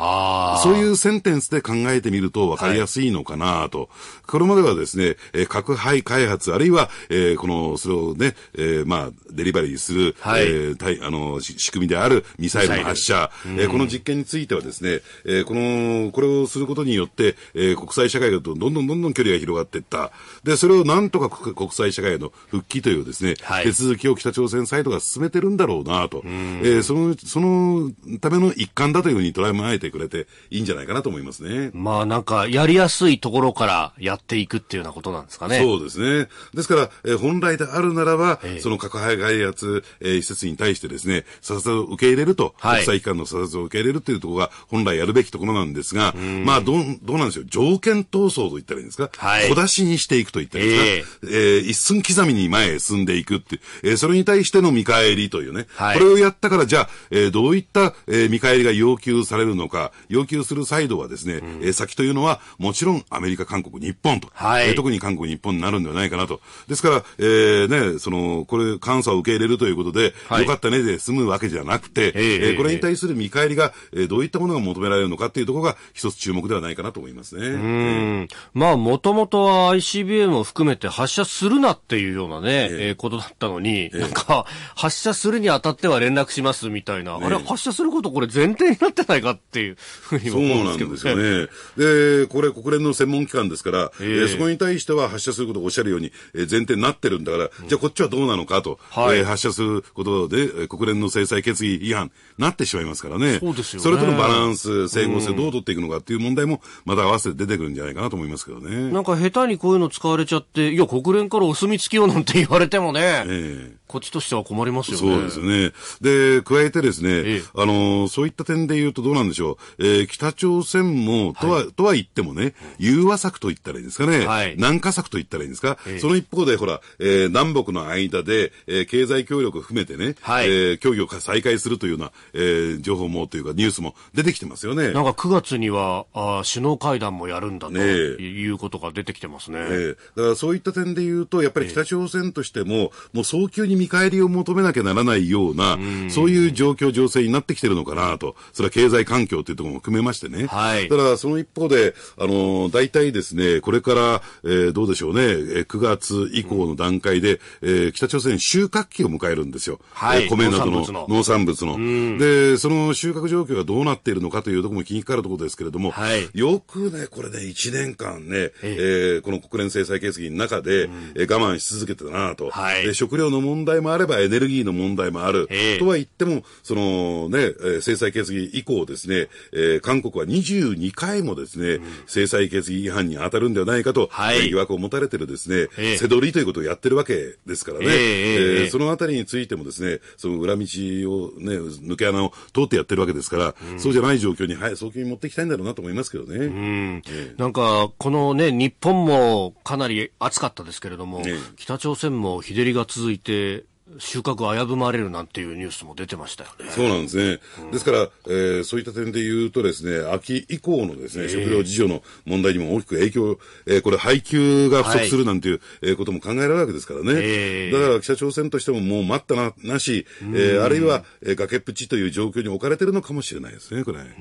そういうセンテンスで考えてみると分かりやすいのかなと、これまではですね、えー、核廃開発、あるいは、えー、この、それをね、えー、まあ、デリバリーする、はい、えー、たいあの、仕組みであるミサイルの発射、えー、この実験についてはですね、えー、この、これをすることによって、えー、国際社会とどんどんどんどん距離が広がっていった。で、それをなんとか国際社会の復帰というですね、はい、手続きを北朝鮮サイドが進めてるんだろうなと、えー、その、そのための一環だというふうに捉えてくれていいんじゃないかなと思いますね。まあなんか、やりやすいところからやっていくっていうようなことことなんですかね。そうですね。ですから、えー、本来であるならば、えー、その核廃害圧、えー、施設に対してですね、査察を受け入れると、はい、国際機関の査察を受け入れるというところが本来やるべきところなんですが、まあ、どう、どうなんでしょう。条件闘争と言ったらいいんですか。はい、小出しにしていくと言ったらいいんですか。えー、えー、一寸刻みに前へ進んでいくって、えー、それに対しての見返りというね、はい、これをやったから、じゃあ、えー、どういった、えー、見返りが要求されるのか、要求するサイドはですね、うん、えー、先というのは、もちろんアメリカ、韓国、日本と、はい、えー、特にに韓国、日本になるんではないかなと。ですから、えー、ね、その、これ、監査を受け入れるということで、はい、よかったねで済むわけじゃなくて、えー、これに対する見返りが、えー、どういったものが求められるのかっていうところが一つ注目ではないかなと思いますね。うん。まあ、もともとは ICBM を含めて発射するなっていうようなね、えー、ことだったのに、なんか、発射するにあたっては連絡しますみたいな、あれ、発射することこれ前提になってないかっていうふうに思うんですけどね。そうなんですよね。で、これ国連の専門機関ですから、えー、そこに対しは発射することをおっしゃるように、えー、前提になってるんだから、じゃあこっちはどうなのかと、はい、えー、発射することで、え国連の制裁決議違反なってしまいますからね。そうですよ、ね、それとのバランス、整合性どう取っていくのかっていう問題も、また合わせて出てくるんじゃないかなと思いますけどね。なんか下手にこういうの使われちゃって、いや、国連からお墨付きをなんて言われてもね。ええーこっちとしては困りますよね。そうですね。で、加えてですね、ええ、あの、そういった点で言うとどうなんでしょう。えー、北朝鮮も、とは、はい、とは言ってもね、融和策と言ったらいいんですかね。はい、南下策と言ったらいいんですか。え、その一方で、ほら、えー、南北の間で、えー、経済協力を含めてね、はい、えー、協議を再開するというような、えー、情報もというかニュースも出てきてますよね。なんか9月には、あ首脳会談もやるんだと、ね、いうことが出てきてますね。ええ、だからそういった点で言うと、やっぱり北朝鮮としても、もう早急に見返りを求めなきゃならないような、そういう状況、情勢になってきてるのかなと、それは経済環境というところも含めましてね。はい。ただ、その一方で、あの、大体ですね、これから、えー、どうでしょうね、えー、9月以降の段階で、えー、北朝鮮収穫期を迎えるんですよ。はい。えー、米などの農産物の。で、その収穫状況がどうなっているのかというところも気にかかるところですけれども、はい。よくね、これね、1年間ね、ええー、この国連制裁決議の中で、うん、えー、我慢し続けてたなと。はい。で、食料の問題題もあればエネルギーの問題もある。とは言っても、そのね、制裁決議以降ですね、えー、韓国は22回もですね、うん、制裁決議違反に当たるんではないかと、はい、疑惑を持たれてるですね、えー、せどりということをやってるわけですからね、えー、えー、そのあたりについてもですね、その裏道をね、抜け穴を通ってやってるわけですから、うん、そうじゃない状況に、はい、早急に持っていきたいんだろうなと思いますけどね。うん、えー、なんか、このね、日本もかなり暑かったですけれども、えー、北朝鮮も日照りが続いて、収穫危ぶまれるなんていうニュースも出てましたよね。そうなんですね。うん、ですから、えー、そういった点で言うとですね、秋以降のですね、食料事情の問題にも大きく影響、えー、これ配給が不足するなんていう、えー、ことも考えられるわけですからね。えー、だから北朝鮮としてももう待ったな、なし、えー、あるいは、えー、崖っぷちという状況に置かれてるのかもしれないですね、これ。うん、え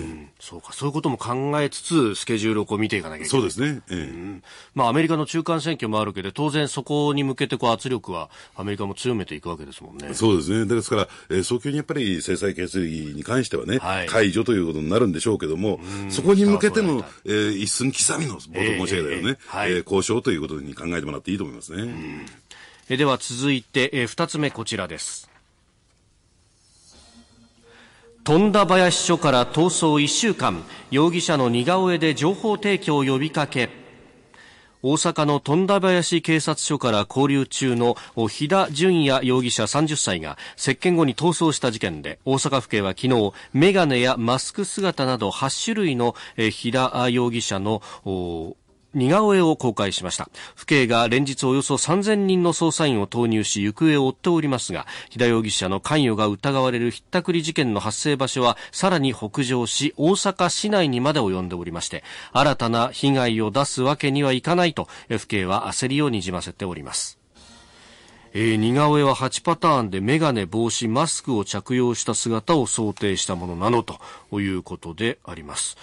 ー、そうか、そういうことも考えつつ、スケジュールをこう見ていかなきゃいけない。そうですね。えまあ、アメリカの中間選挙もあるけど、当然そこに向けてこう圧力は、アメリカも強強めていくわけですもんね。そうですね。ですから、えー、早急にやっぱり制裁決議に関してはね、はい、解除ということになるんでしょうけども、そこに向けての、えー、一寸刻みの、冒頭申し上げたよね、えー、交渉ということに考えてもらっていいと思いますね。えー、では続いて、えー、2つ目こちらです。富田林署から逃走1週間容疑者の似顔絵で情報提供を呼びかけ大阪の富田林警察署から交留中の飛田淳也容疑者30歳が接見後に逃走した事件で大阪府警は昨日メガネやマスク姿など8種類の飛田容疑者の似顔絵を公開しました。府警が連日およそ3000人の捜査員を投入し、行方を追っておりますが、飛田容疑者の関与が疑われるひったくり事件の発生場所は、さらに北上し、大阪市内にまで及んでおりまして、新たな被害を出すわけにはいかないと、府警は焦りをにじませております。えー、似顔絵は8パターンでメガネ、帽子、マスクを着用した姿を想定したものなのということであります。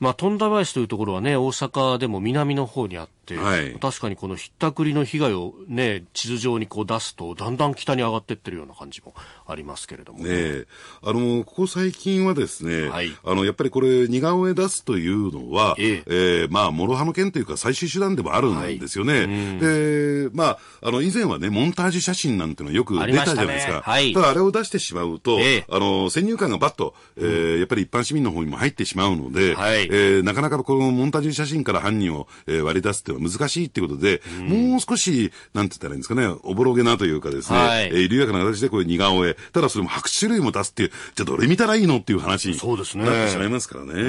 まあ、富田林というところはね、大阪でも南の方にあっ、はい、確かにこのひったくりの被害を、ね、地図上にこう出すと、だんだん北に上がっていってるような感じもありますけれどもね、ねあのここ最近はですね、はい、あのやっぱりこれ、似顔絵出すというのは、えええー、まあ、諸刃の剣というか、最終手段でもあるんですよね、はいうん、でまあ、あの以前はね、モンタージュ写真なんてのよく出たじゃないですか、たね、ただ、あれを出してしまうと、えあの先入観がばっと、えー、やっぱり一般市民の方にも入ってしまうので、はい、えー、なかなかこのモンタージュ写真から犯人を、えー、割り出すというが難しいっていうことで、うん、もう少し、なんて言ったらいいんですかね、おぼろげなというかですね、はい、えー、緩やかな形でこういう似顔絵、ただそれも白種類も出すっていう、じゃあどれ見たらいいのっていう話になってしまいますからね。ねえ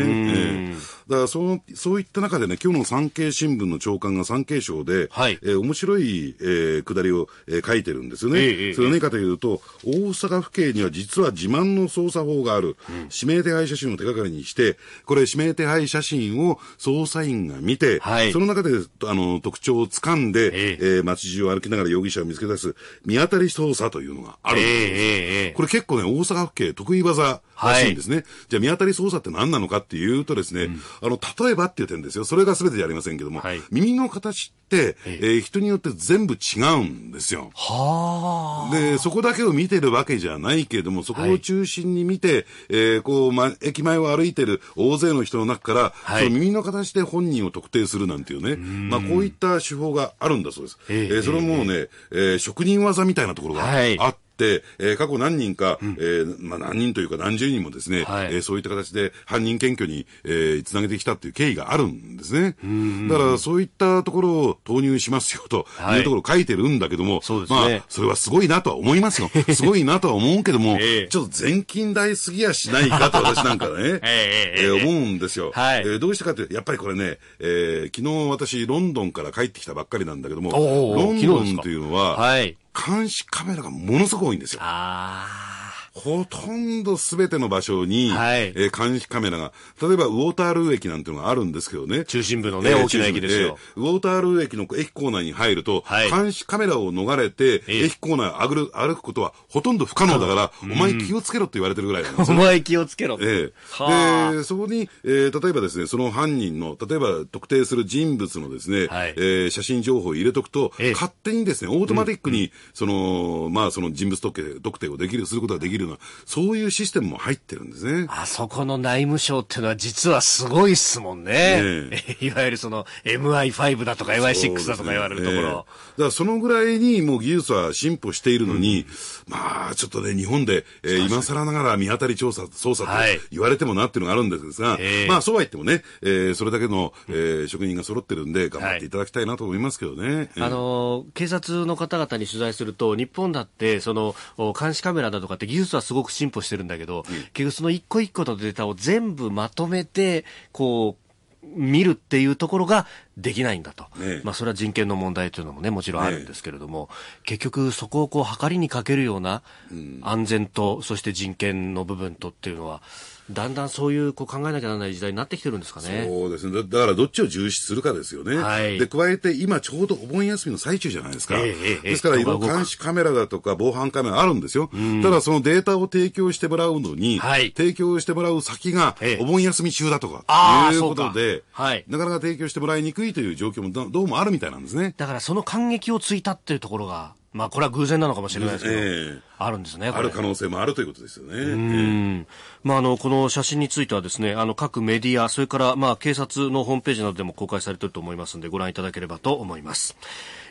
ー、だからその、そういった中でね、今日の産経新聞の長官が産経省で、はい、えー、面白い、えー、くだりを、えー、書いてるんですよね。えー、それは何かというと、大阪府警には実は自慢の捜査法がある。うん、指名手配写真を手がかりにして、これ指名手配写真を捜査員が見て、はい、その中であの、特徴を掴んで、えええー、街中を歩きながら容疑者を見つけ出す、見当たり捜査というのがあるんです、ええ、これ結構ね、大阪府警得意技らしいんですね。はい、じゃあ見当たり捜査って何なのかっていうとですね、うん、あの、例えばっていう点ですよ。それが全てじゃありませんけども、はい、耳の形って、えー、人によって全部違うんですよ。はあ。で、そこだけを見てるわけじゃないけれども、そこを中心に見て、はい、えー、こう、ま、駅前を歩いてる大勢の人の中から、はい、その耳の形で本人を特定するなんていうね、うまあ、こういった手法があるんだそうです。えー、それもね、えー、職人技みたいなところがあって、、えー、過去何人か、うん、えー、まあ、何人というか何十人もですね、はい、えー、そういった形で犯人検挙に、えー、つなげてきたという経緯があるんですね。だからそういったところを投入しますよというところを書いてるんだけども、はいね、まあ、それはすごいなとは思いますよ。すごいなとは思うけども、えー、ちょっと全近代すぎやしないかと私なんかね、えー、えー、思うんですよ。はい、えー、どうしてかって、やっぱりこれね、えー、昨日私ロンドンから帰ってきたばっかりなんだけども、ロンドンというのは、はい、監視カメラがものすごく多いんですよ。ああ。ほとんどすべての場所に、はい、えー、監視カメラが、例えばウォータールー駅なんていうのがあるんですけどね。中心部のね、えー、大きな駅ですよ、えー、ウォータールー駅の駅構内に入ると、はい、監視カメラを逃れて、えー、駅構内を歩く歩くことはほとんど不可能だから、お前気をつけろって言われてるぐらいなんです、ね、お前気をつけろって。えー、で、そこに、えー、例えばですね、その犯人の、例えば特定する人物のですね、はい、えー、写真情報を入れとくと、勝手にですね、オートマティックに、うん、その、まあ、その人物特定特定をできる、することができるのは、そういうシステムも入ってるんですね。あそこの内務省っていうのは実はすごいっすもんね。ね いわゆるその MI5 だとか MI6 だとか言われるところ、ねだからそのぐらいにもう技術は進歩しているのに、うん、まあちょっとね、日本で、えー、今更ながら見当たり調査、捜査と言われてもなっていうのがあるんですが、はい、まあそうは言ってもね、えー、それだけの、えー、職人が揃ってるんで頑張っていただきたいなと思いますけどね。はい、あのー、警察の方々に取材すると、日本だってその監視カメラだとかって技術はすごく進歩してるんだけど、うん、結局その一個一個のデータを全部まとめて、こう、見るっていうところができないんだと、ね、まあ、それは人権の問題というのもね、もちろんあるんですけれども、ね、結局、そこをこう、はかりにかけるような安全と、そして人権の部分とっていうのは、だんだんそういうこう考えなきゃならない時代になってきてるんですかね。そうですね。だからどっちを重視するかですよね。はい、で、加えて今ちょうどお盆休みの最中じゃないですか。ええですからいろいろ監視カメラだとか防犯カメラあるんですよ。うん、ただそのデータを提供してもらうのに、はい、提供してもらう先がお盆休み中だとか、いうことで、はい、なかなか提供してもらいにくいという状況もどうもあるみたいなんですね。だからその感激をついたっていうところが。まあ、これは偶然なのかもしれないですけど、えー、あるんですね、ある可能性もあるということですよね。うん、まあ、あの、この写真についてはですね、あの、各メディア、それから、まあ、警察のホームページなどでも公開されていると思いますので、ご覧いただければと思います。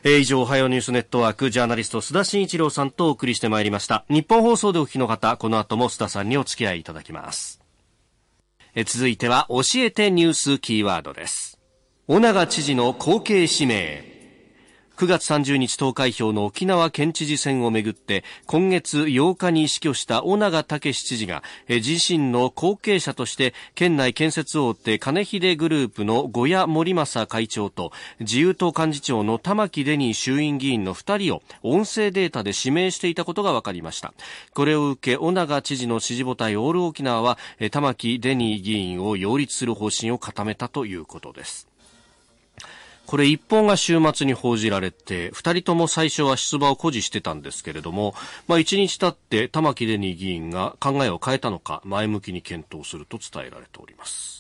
えー、以上、おはようニュースネットワーク、ジャーナリスト、須田慎一郎さんとお送りしてまいりました。日本放送でお聞きの方、この後も須田さんにお付き合いいただきます。えー、続いては、教えてニュースキーワードです。小長知事の後継指名。9月30日投開票の沖縄県知事選をめぐって今月8日に死去した尾長武知事が自身の後継者として県内建設大手金秀グループの小谷森正会長と自由党幹事長の玉城デニー衆院議員の2人を音声データで指名していたことが分かりましたこれを受け尾長知事の支持母体オール沖縄は玉城デニー議員を擁立する方針を固めたということですこれ一本が週末に報じられて、二人とも最初は出馬を誇示してたんですけれども、まあ一日経って玉城デニー議員が考えを変えたのか、前向きに検討すると伝えられております。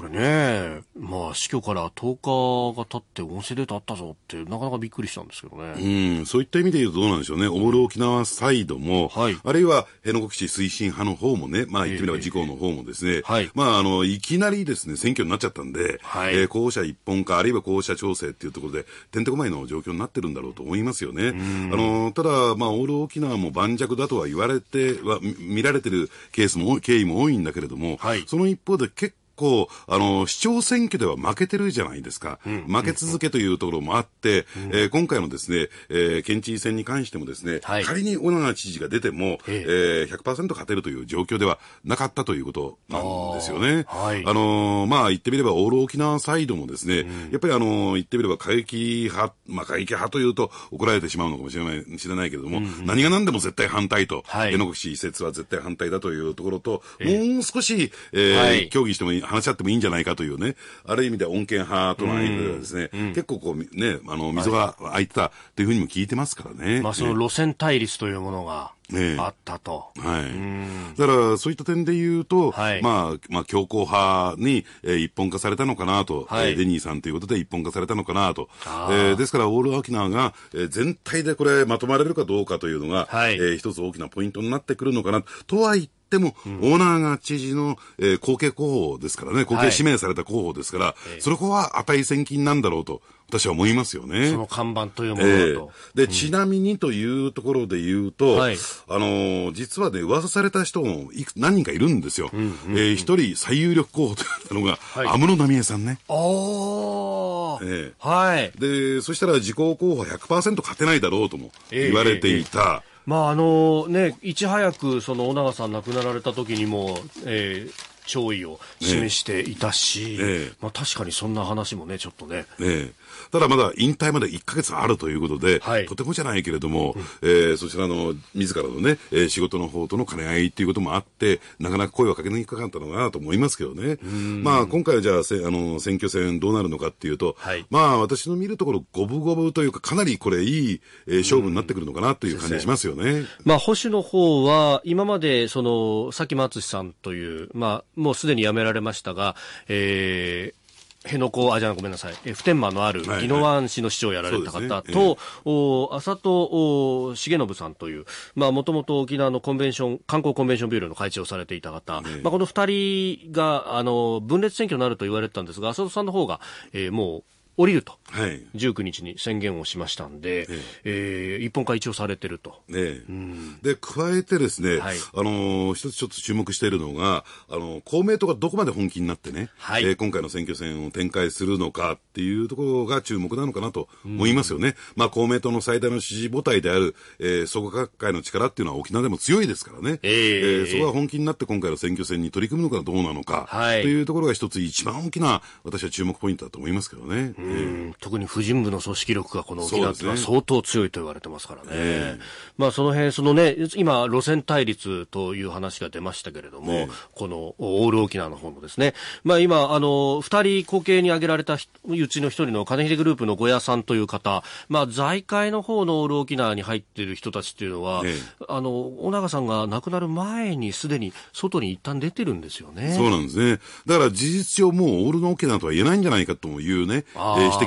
これね、まあ死去から10日が経って音声データあったぞって、なかなかびっくりしたんですけどね。うん、そういった意味で言うとどうなんでしょうね。オール沖縄サイドも、はい、あるいは辺野古基地推進派の方もね、まあ言ってみれば自公の方もですね、えー、はい、まああの、いきなりですね、選挙になっちゃったんで、はい、えー、候補者一本化、あるいは候補者調整っていうところで、てんてこまいの状況になってるんだろうと思いますよね。あの、ただ、まあオール沖縄も盤石だとは言われては、見られてるケースも、経緯も多いんだけれども、はい、その一方で結構構、あの、市長選挙では負けてるじゃないですか。うん、負け続けというところもあって、うん、えー、今回のですね、えー、県知事選に関してもですね、はい、仮に小長知事が出ても、えー、100%勝てるという状況ではなかったということなんですよね。あ,、はい、あのー、まあ、言ってみれば、オール沖縄サイドもですね、うん、やっぱりあのー、言ってみれば過激派、まあ、過激派というと怒られてしまうのかもしれない、知らないけれども、うんうん、何が何でも絶対反対と、はい、江ノ国市施設は絶対反対だというところと、もう少し、えー、はい、協議してもいい話し合ってもいいんじゃないかというね、ある意味では穏健派との間ではですね、結構こう、ね、あの、溝が開いてたというふうにも聞いてますからね。まあ、その路線対立というものが。ええ、あったと。はい。だから、そういった点で言うと、はい、まあ、まあ、強硬派に、えー、一本化されたのかなと、はい、デニーさんということで一本化されたのかなと。えー、ですから、オールアキナーが、えー、全体でこれ、まとまれるかどうかというのが、はい、えー、一つ大きなポイントになってくるのかなと。とはいってっても、うん、オーナーが知事の、えー、後継候補ですからね、後継指名された候補ですから、はい、そこは値千金なんだろうと。私は思いますよね。その看板というものだと。えー、で、ちなみにというところで言うと、あのー、実はね、噂された人もいく何人かいるんですよ。うえ一人最有力候補となったのが、はい、安室奈美恵さんね。ああ、ええ、はい。で、そしたら自公候補100%勝てないだろうとも言われていた。まああのね、いち早くその尾長さん亡くなられた時にも、えー、弔意を示していたし、ええ、まあ、確かにそんな話もね、ちょっとね、え、ただまだ引退まで1か月あるということで、はい、とてもじゃないけれども、うん、えー、そちらの自らのね、えー、仕事の方との兼ね合いっていうこともあって、なかなか声はかけにくかったのかなと思いますけどね。まあ今回はじゃあせあの選挙戦どうなるのかっていうと、はい、まあ私の見るところ五分五分というかかなりこれいい、えー、勝負になってくるのかなという感じしますよね。まあ保守の方は今までその佐木松さんというまあもうすでに辞められましたが、えー、辺野古、あ、じゃごめんなさい、普天間のある宜野湾市の市長をやられた方と、はいはいねえー、お浅戸重信さんという、まあ、もともと沖縄のコンベンション、観光コンベンションビューの会長をされていた方、ね、まあ、この二人が、あの、分裂選挙になると言われてたんですが、浅戸さんの方が、えー、もう、降りるとはい、19日に宣言をしましたんで、ええー、一本化一応されてると。ねうん、で、加えてですね、はい、あのー、一つちょっと注目しているのが、あのー、公明党がどこまで本気になってね、はい、え今回の選挙戦を展開するのかっていうところが注目なのかなと思いますよね。うん、まあ、公明党の最大の支持母体である、えー、総合学会の力っていうのは沖縄でも強いですからね、ええそこは本気になって今回の選挙戦に取り組むのかどうなのか、はい、というところが一つ一番大きな、私は注目ポイントだと思いますけどね。うん、えー特に婦人部の組織力がこの沖縄というのは相当強いと言われてますからね。ねまあその辺、そのね、今、路線対立という話が出ましたけれども、ね、このオール沖縄の方のですね、まあ今、あの、二人後継に挙げられたうちの一人の金秀グループの小屋さんという方、まあ財界の方のオール沖縄に入っている人たちっていうのは、ね、あの、小長さんが亡くなる前にすでに外に一旦出てるんですよね。そうなんですね。だから事実上もうオールの沖縄とは言えないんじゃないかというね、指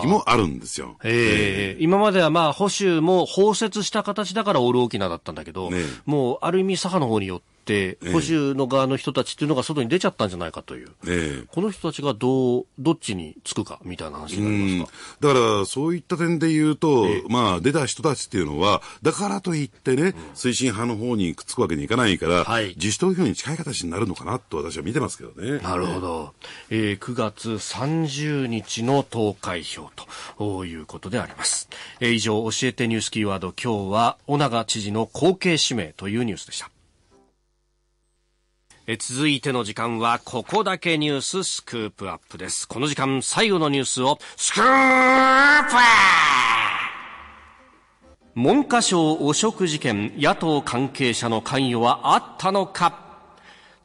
摘もあるんですよ。ええー、今まではまあ、保守も包摂した形だからオール沖縄だったんだけど、ね、もうある意味左派の方によって、、保守の側の人たちっていうのが外に出ちゃったんじゃないかという、えこの人たちがどう、どっちにつくかみたいな話になりますか。だから、そういった点で言うと、え、まあ、出た人たちっていうのは、だからといってね、うん、推進派の方にくっつくわけにいかないから、はい、自主投票に近い形になるのかなと私は見てますけどね。なるほど。えー、9月30日の投開票ということであります。えー、以上、教えてニュースキーワード、今日は、尾長知事の後継指名というニュースでした。え続いての時間は、ここだけニューススクープアップです。この時間、最後のニュースを、スクープ文科省汚職事件、野党関係者の関与はあったのか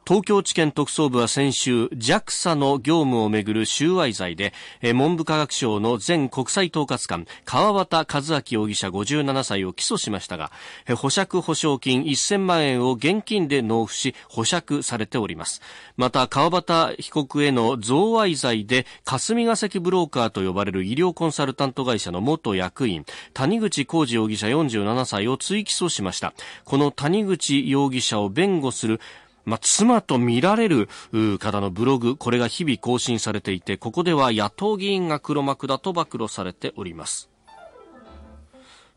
東京地検特捜部は先週 JAXA の業務をめぐる収賄罪で文部科学省の前国際統括官川端和明容疑者57歳を起訴しましたが保釈保証金1000万円を現金で納付し保釈されておりますまた川端被告への贈賄罪で霞が関ブローカーと呼ばれる医療コンサルタント会社の元役員谷口浩二容疑者47歳を追起訴しましたこの谷口容疑者を弁護するまあ、妻と見られる方のブログ、これが日々更新されていて、ここでは野党議員が黒幕だと暴露されております。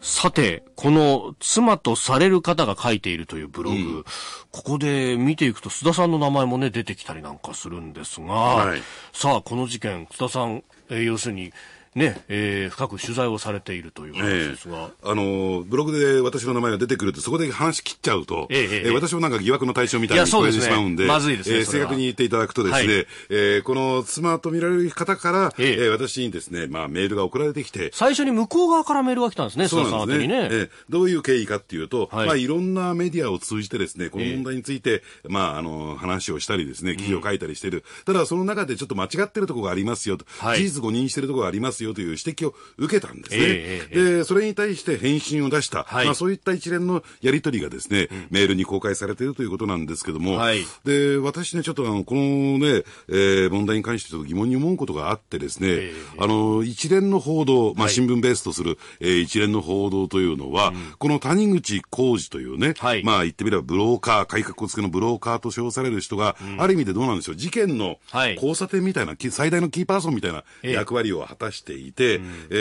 さて、この妻とされる方が書いているというブログ、うん、ここで見ていくと須田さんの名前もね、出てきたりなんかするんですが、はい、さあ、この事件、須田さん、えー、要するに、ね、えー、深く取材をされているという話ですが、えー、あのブログで私の名前が出てくると、そこで話切っちゃうと、えー、えー、私もなんか疑惑の対象みたいに聞こえてしまうんで、え正確に言っていただくとですね、はい、えー、このスマート見られる方から、えー、え私にですね、まあ、メールが送られてきて、最初に向こう側からメールが来たんですね、そうなんですね。ねえー、どういう経緯かっていうと、はいまあ、いろんなメディアを通じてですね、この問題について、えー、まあ、あの、話をしたりですね、記事を書いたりしてる。うん、ただ、その中でちょっと間違ってるところがありますよと、はい、事実誤認してるところがありますよという指摘を受けたんですね。えー、で、それに対して返信を出した、はい、まあ、そういった一連のやり取りがですね、うん、メールに公開されているということなんですけども、はい、で、私ね、ちょっとあの、このね、えー、問題に関してちょっと疑問に思うことがあってですね、えー、あの、一連の報道、まあ、新聞ベースとする、はい、えー、一連の報道というのは、うん、この谷口浩二というね、はい、まあ、言ってみればブローカー、改革をつけのブローカーと称される人が、うん、ある意味でどうなんでしょう、事件の交差点みたいな、最大のキーパーソンみたいな役割を果たしてていて、うん、え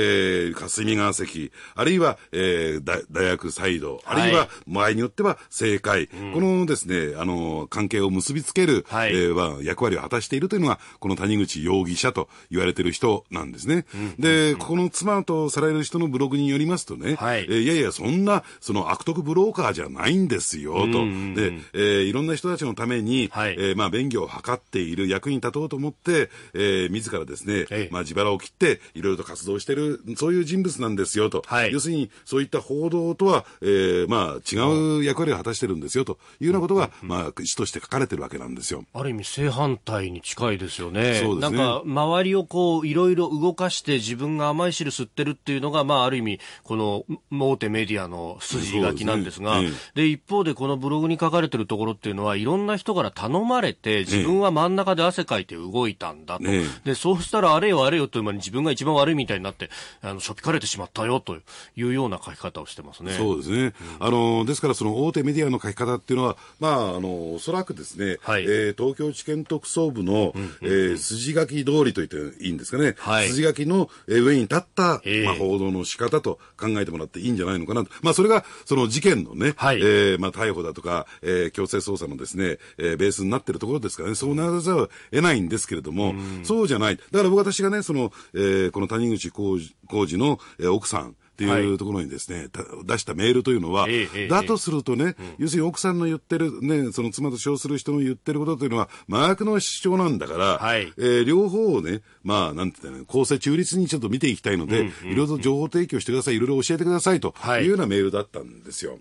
ー、霞が関、あるいは、えー、大学サイド、あるいは、場合によっては政界、うん、このですね、あの、関係を結びつける、はい、えー、役割を果たしているというのが、この谷口容疑者と言われてる人なんですね。うん、で、この妻とされる人のブログによりますとね、はい、えー、いやいや、そんな、その悪徳ブローカーじゃないんですよ、と。うんで、えー、いろんな人たちのために、はい、えー、まあ、便宜を図っている、役に立とうと思って、えー、自らですね、まあ、自腹を切って、いいろいろと活動してる、そういう人物なんですよと。はい、要するに、そういった報道とは、えー、まあ、違う役割を果たしてるんですよというようなことが、まあ、詩として書かれてるわけなんですよ。ある意味、正反対に近いですよね。そうですね。なんか、周りをこう、いろいろ動かして自分が甘い汁吸ってるっていうのが、まあ、ある意味、この、大手メディアの筋書きなんですが、で、ねええ、一方でこのブログに書かれてるところっていうのは、いろんな人から頼まれて、自分は真ん中で汗かいて動いたんだと。え、で、そうしたらあれよあれよという間に自分が一番悪いみたいになって、あの、しょっぴかれてしまったよというような書き方をしてますね。そうですね。あの、ですからその大手メディアの書き方っていうのは、まあ、あの、おそらくですね、はい、えー、東京地検特捜部の、えー、筋書き通りと言っていいんですかね、はい、筋書きの上に立った、えー、まあ、報道の仕方と考えてもらっていいんじゃないのかなと。まあ、それが、その事件のね、はい、えー、まあ、逮捕だとか、えー、強制捜査のですね、えー、ベースになってるところですからね、そうならざるを得ないんですけれども、うん、そうじゃない。だから僕私がね、その、えー、このこの谷口浩二の、えー、奥さん、っていうところにですね、出したメールというのは、だとするとね、要するに奥さんの言ってる、ね、その妻と称する人の言ってることというのは、麻薬の主張なんだから、はえ両方をね、まあ、なんて言ったら、構成中立にちょっと見ていきたいので、いろいろ情報提供してください、いろいろ教えてくださいというようなメールだったんですよ。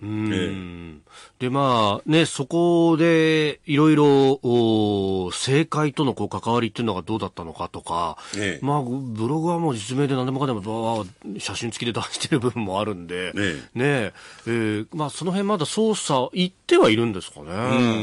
で、まあ、ね、そこで、いろいろ、政界とのこう関わりっていうのがどうだったのかとか、まあ、ブログはもう実名で何でもかんでも、写真付きで出しきてる部分もあるんで、ねねえー、まあ、その辺まだ捜査、行ってはいるんですかね、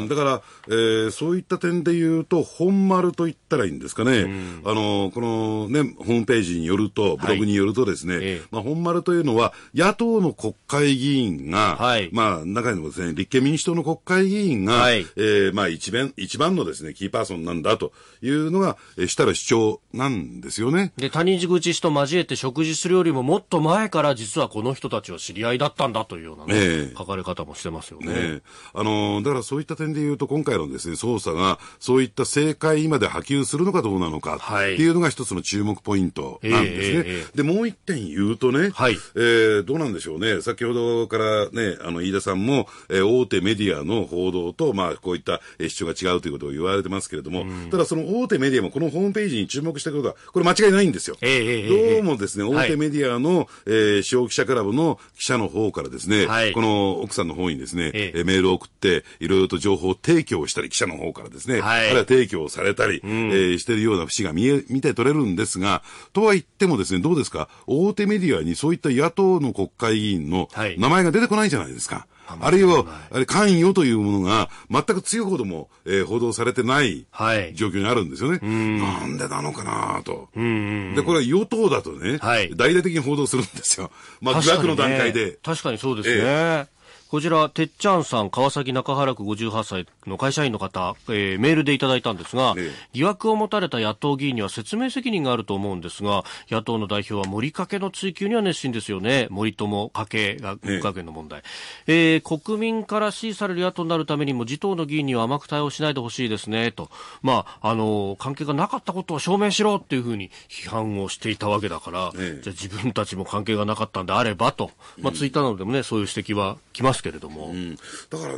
うん、だから、えー、そういった点でいうと、本丸と言ったらいいんですかね、うん、あのこの、ね、ホームページによると、ブログによるとですね、はい、まあ、本丸というのは、野党の国会議員が、はい、まあ、中にもですね、立憲民主党の国会議員が、はい、えー、まあ、一番一番のですね、キーパーソンなんだというのが、えー、したら主張なんですよね。で、谷口氏と交えて食事するよりも、もっと前からから実はこの人たちは知り合いだったんだというようなね、えー、書かれ方もしてますよね。あのだからそういった点で言うと、今回のですね、捜査が、そういった政界まで波及するのかどうなのか、い、っていうのが一つの注目ポイントなんですね。で、もう一点言うとね、はい、えー、どうなんでしょうね、先ほどからね、あの、飯田さんも、えー、大手メディアの報道と、まあ、こういった主張が違うということを言われてますけれども、うん、ただその大手メディアもこのホームページに注目したことは、これ間違いないんですよ。えー、どうもですね、大手メディアの、はい、えーー、使用記者クラブの記者の方からですね、はい、この奥さんの方にですね、ええ、メールを送って、いろいろと情報を提供したり、記者の方からですね、はい、あるいは提供されたり、うん、えー、してるような節が見え、見て取れるんですが、とは言ってもですね、どうですか、大手メディアにそういった野党の国会議員の名前が出てこないじゃないですか。はいあるいは、あれ関与というものが全く強いほども、えー、報道されてないはい。状況にあるんですよね。はい、なんでなのかなと、うんで、これは与党だとね、はい、大々的に報道するんですよ。まあ、疑惑の段階で。確かに、そうですね。えーこちら、てっちゃんさん、川崎中原区58歳、の会社員の方、えー、メールでいただいたんですが、ええ、疑惑を持たれた野党議員には説明責任があると思うんですが、野党の代表は森かけの追及には熱心ですよね。森友かけが国家権の問題、ええー、国民から支持される野党になるためにも自党の議員には甘く対応しないでほしいですね、と。まあ、あの、関係がなかったことを証明しろっていうふうに批判をしていたわけだから、ええ、じゃあ自分たちも関係がなかったんであればと、まあ、ツイッターなどでもね、そういう指摘は来ますけれども。うん、だからね、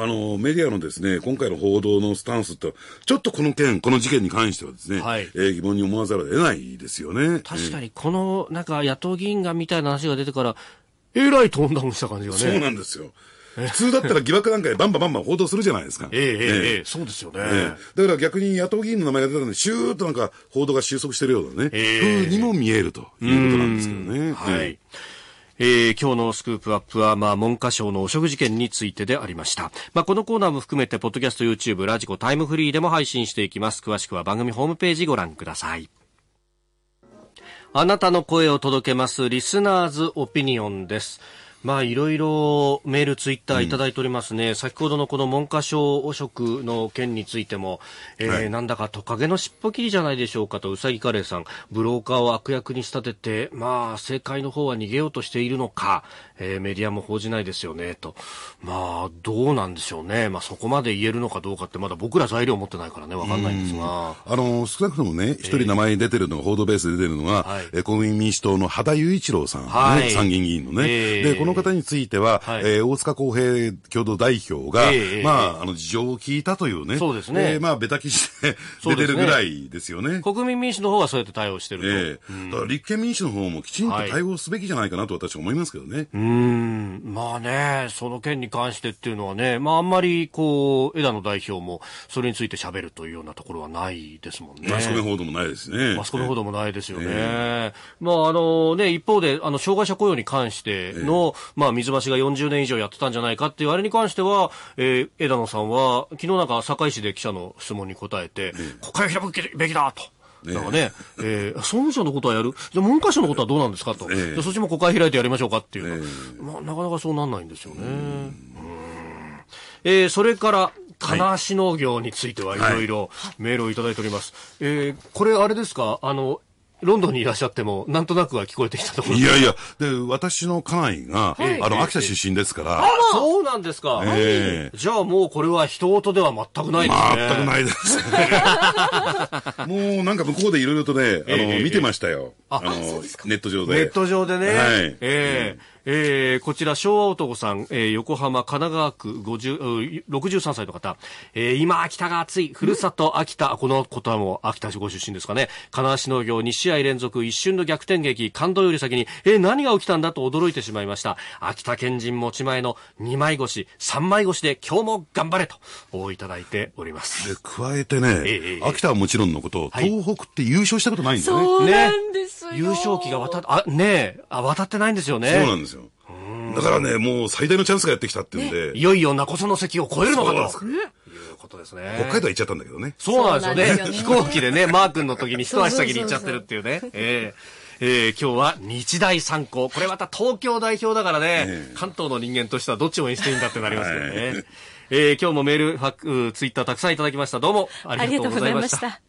あの、メディアのですねね、今回の報道のスタンスって、ちょっとこの件、この事件に関してはですね、はい、えー、疑問に思わざるを得ないですよね。確かに、この、なんか野党議員がみたいな話が出てから、えらいトーンダウンした感じがね。そうなんですよ。普通だったら疑惑なんかでバンバンバンバン 報道するじゃないですか。ええええそうですよね、だから逆に野党議員の名前が出たので、シューッとなんか報道が収束してるようなね、ええ、風にも見えるということなんですけどね。はい。えー、今日のスクープアップは、まあ、文科省の汚職事件についてでありました。まあ、このコーナーも含めて、ポッドキャスト、YouTube、ラジコ、タイムフリーでも配信していきます。詳しくは番組ホームページご覧ください。あなたの声を届けます、リスナーズオピニオンです。まあ、いろいろメール、ツイッターいただいておりますね、うん、先ほどのこの文科省汚職の件についても、えー、はい、なんだかトカゲの尻尾切りじゃないでしょうかと、うさぎカレーさん、ブローカーを悪役に仕立てて、まあ、政界の方は逃げようとしているのか、えー、メディアも報じないですよね、と。まあ、どうなんでしょうね。まあ、そこまで言えるのかどうかって、まだ僕ら材料持ってないからね、わかんないんですが。あの、少なくともね、一人名前に出てるのが、報道ベースで出てるのが、はい、えー、国民民主党の羽田雄一郎さん、ね、はい、参議院議員のね、えー、で、この方については、はい、えー、大塚公平共同代表が、えー、まあ、あの、事情を聞いたというね。そうですね。えー、まあ、ベタ記事で出てるぐらいですよね。ね国民民主の方はそうやって対応してるえー、うん、だから立憲民主の方もきちんと対応すべきじゃないかなと私は思いますけどね。まあね、その件に関してっていうのはね、まああんまりこう、枝野代表もそれについて喋るというようなところはないですもんね。マスコミ報道もないですね。マスコミ報道もないですよね。えー、まああのね、一方で、あの、障害者雇用に関しての、えー、まあ水増しが40年以上やってたんじゃないかっていうあれに関しては、えー、枝野さんは、昨日なんか堺市で記者の質問に答えて、えー、国会を開くべきだと。なんかね、えー、総務省のことはやるじゃあ文科省のことはどうなんですかと。えー、そっちも国会開いてやりましょうかっていう、えー、まあ、なかなかそうなんないんですよね。うんえー、それから、金足農業についてはいろいろメールをいただいております。はい、えー、これあれですかあの、ロンドンにいらっしゃっても、なんとなくは聞こえてきたところいやいや、で、私の家内が、はい、あの、秋田出身ですから。あ、そうなんですか。ええじゃあもうこれは人事では全くないですね。全くないです もうなんか向こうでいろいろとね、あの、え見てましたよ。あ、あの、ネット上で。ネット上でね。はい。えええー、こちら昭和男さん、えー、横浜神奈川区50 63歳の方、えー、今秋田が暑いふるさと秋田このことはもう秋田市ご出身ですかね金足農業2試合連続一瞬の逆転劇感動より先に、えー、何が起きたんだと驚いてしまいました秋田県人持ち前の2枚腰3枚腰で今日も頑張れといただいておりますで、加えてね、えー、秋田はもちろんのこと、はい、東北って優勝したことないんですねそうなんですよ、ね、優勝旗が渡っあねえあ渡ってないんですよねそうなんですだからね、もう最大のチャンスがやってきたっていうんで。いよいよなこその席を超えるのかと。いうことですね。北海道行っちゃったんだけどね。そうなんですよね。飛行機でね、マー君の時に一足先に行っちゃってるっていうね。ええー、今日は日大三高。これまた東京代表だからね、関東の人間としてはどっちを応援していいんだってなりますけどね。えー、今日もメール、ファック、ツイッターたくさんいただきました。どうもありがとうございました。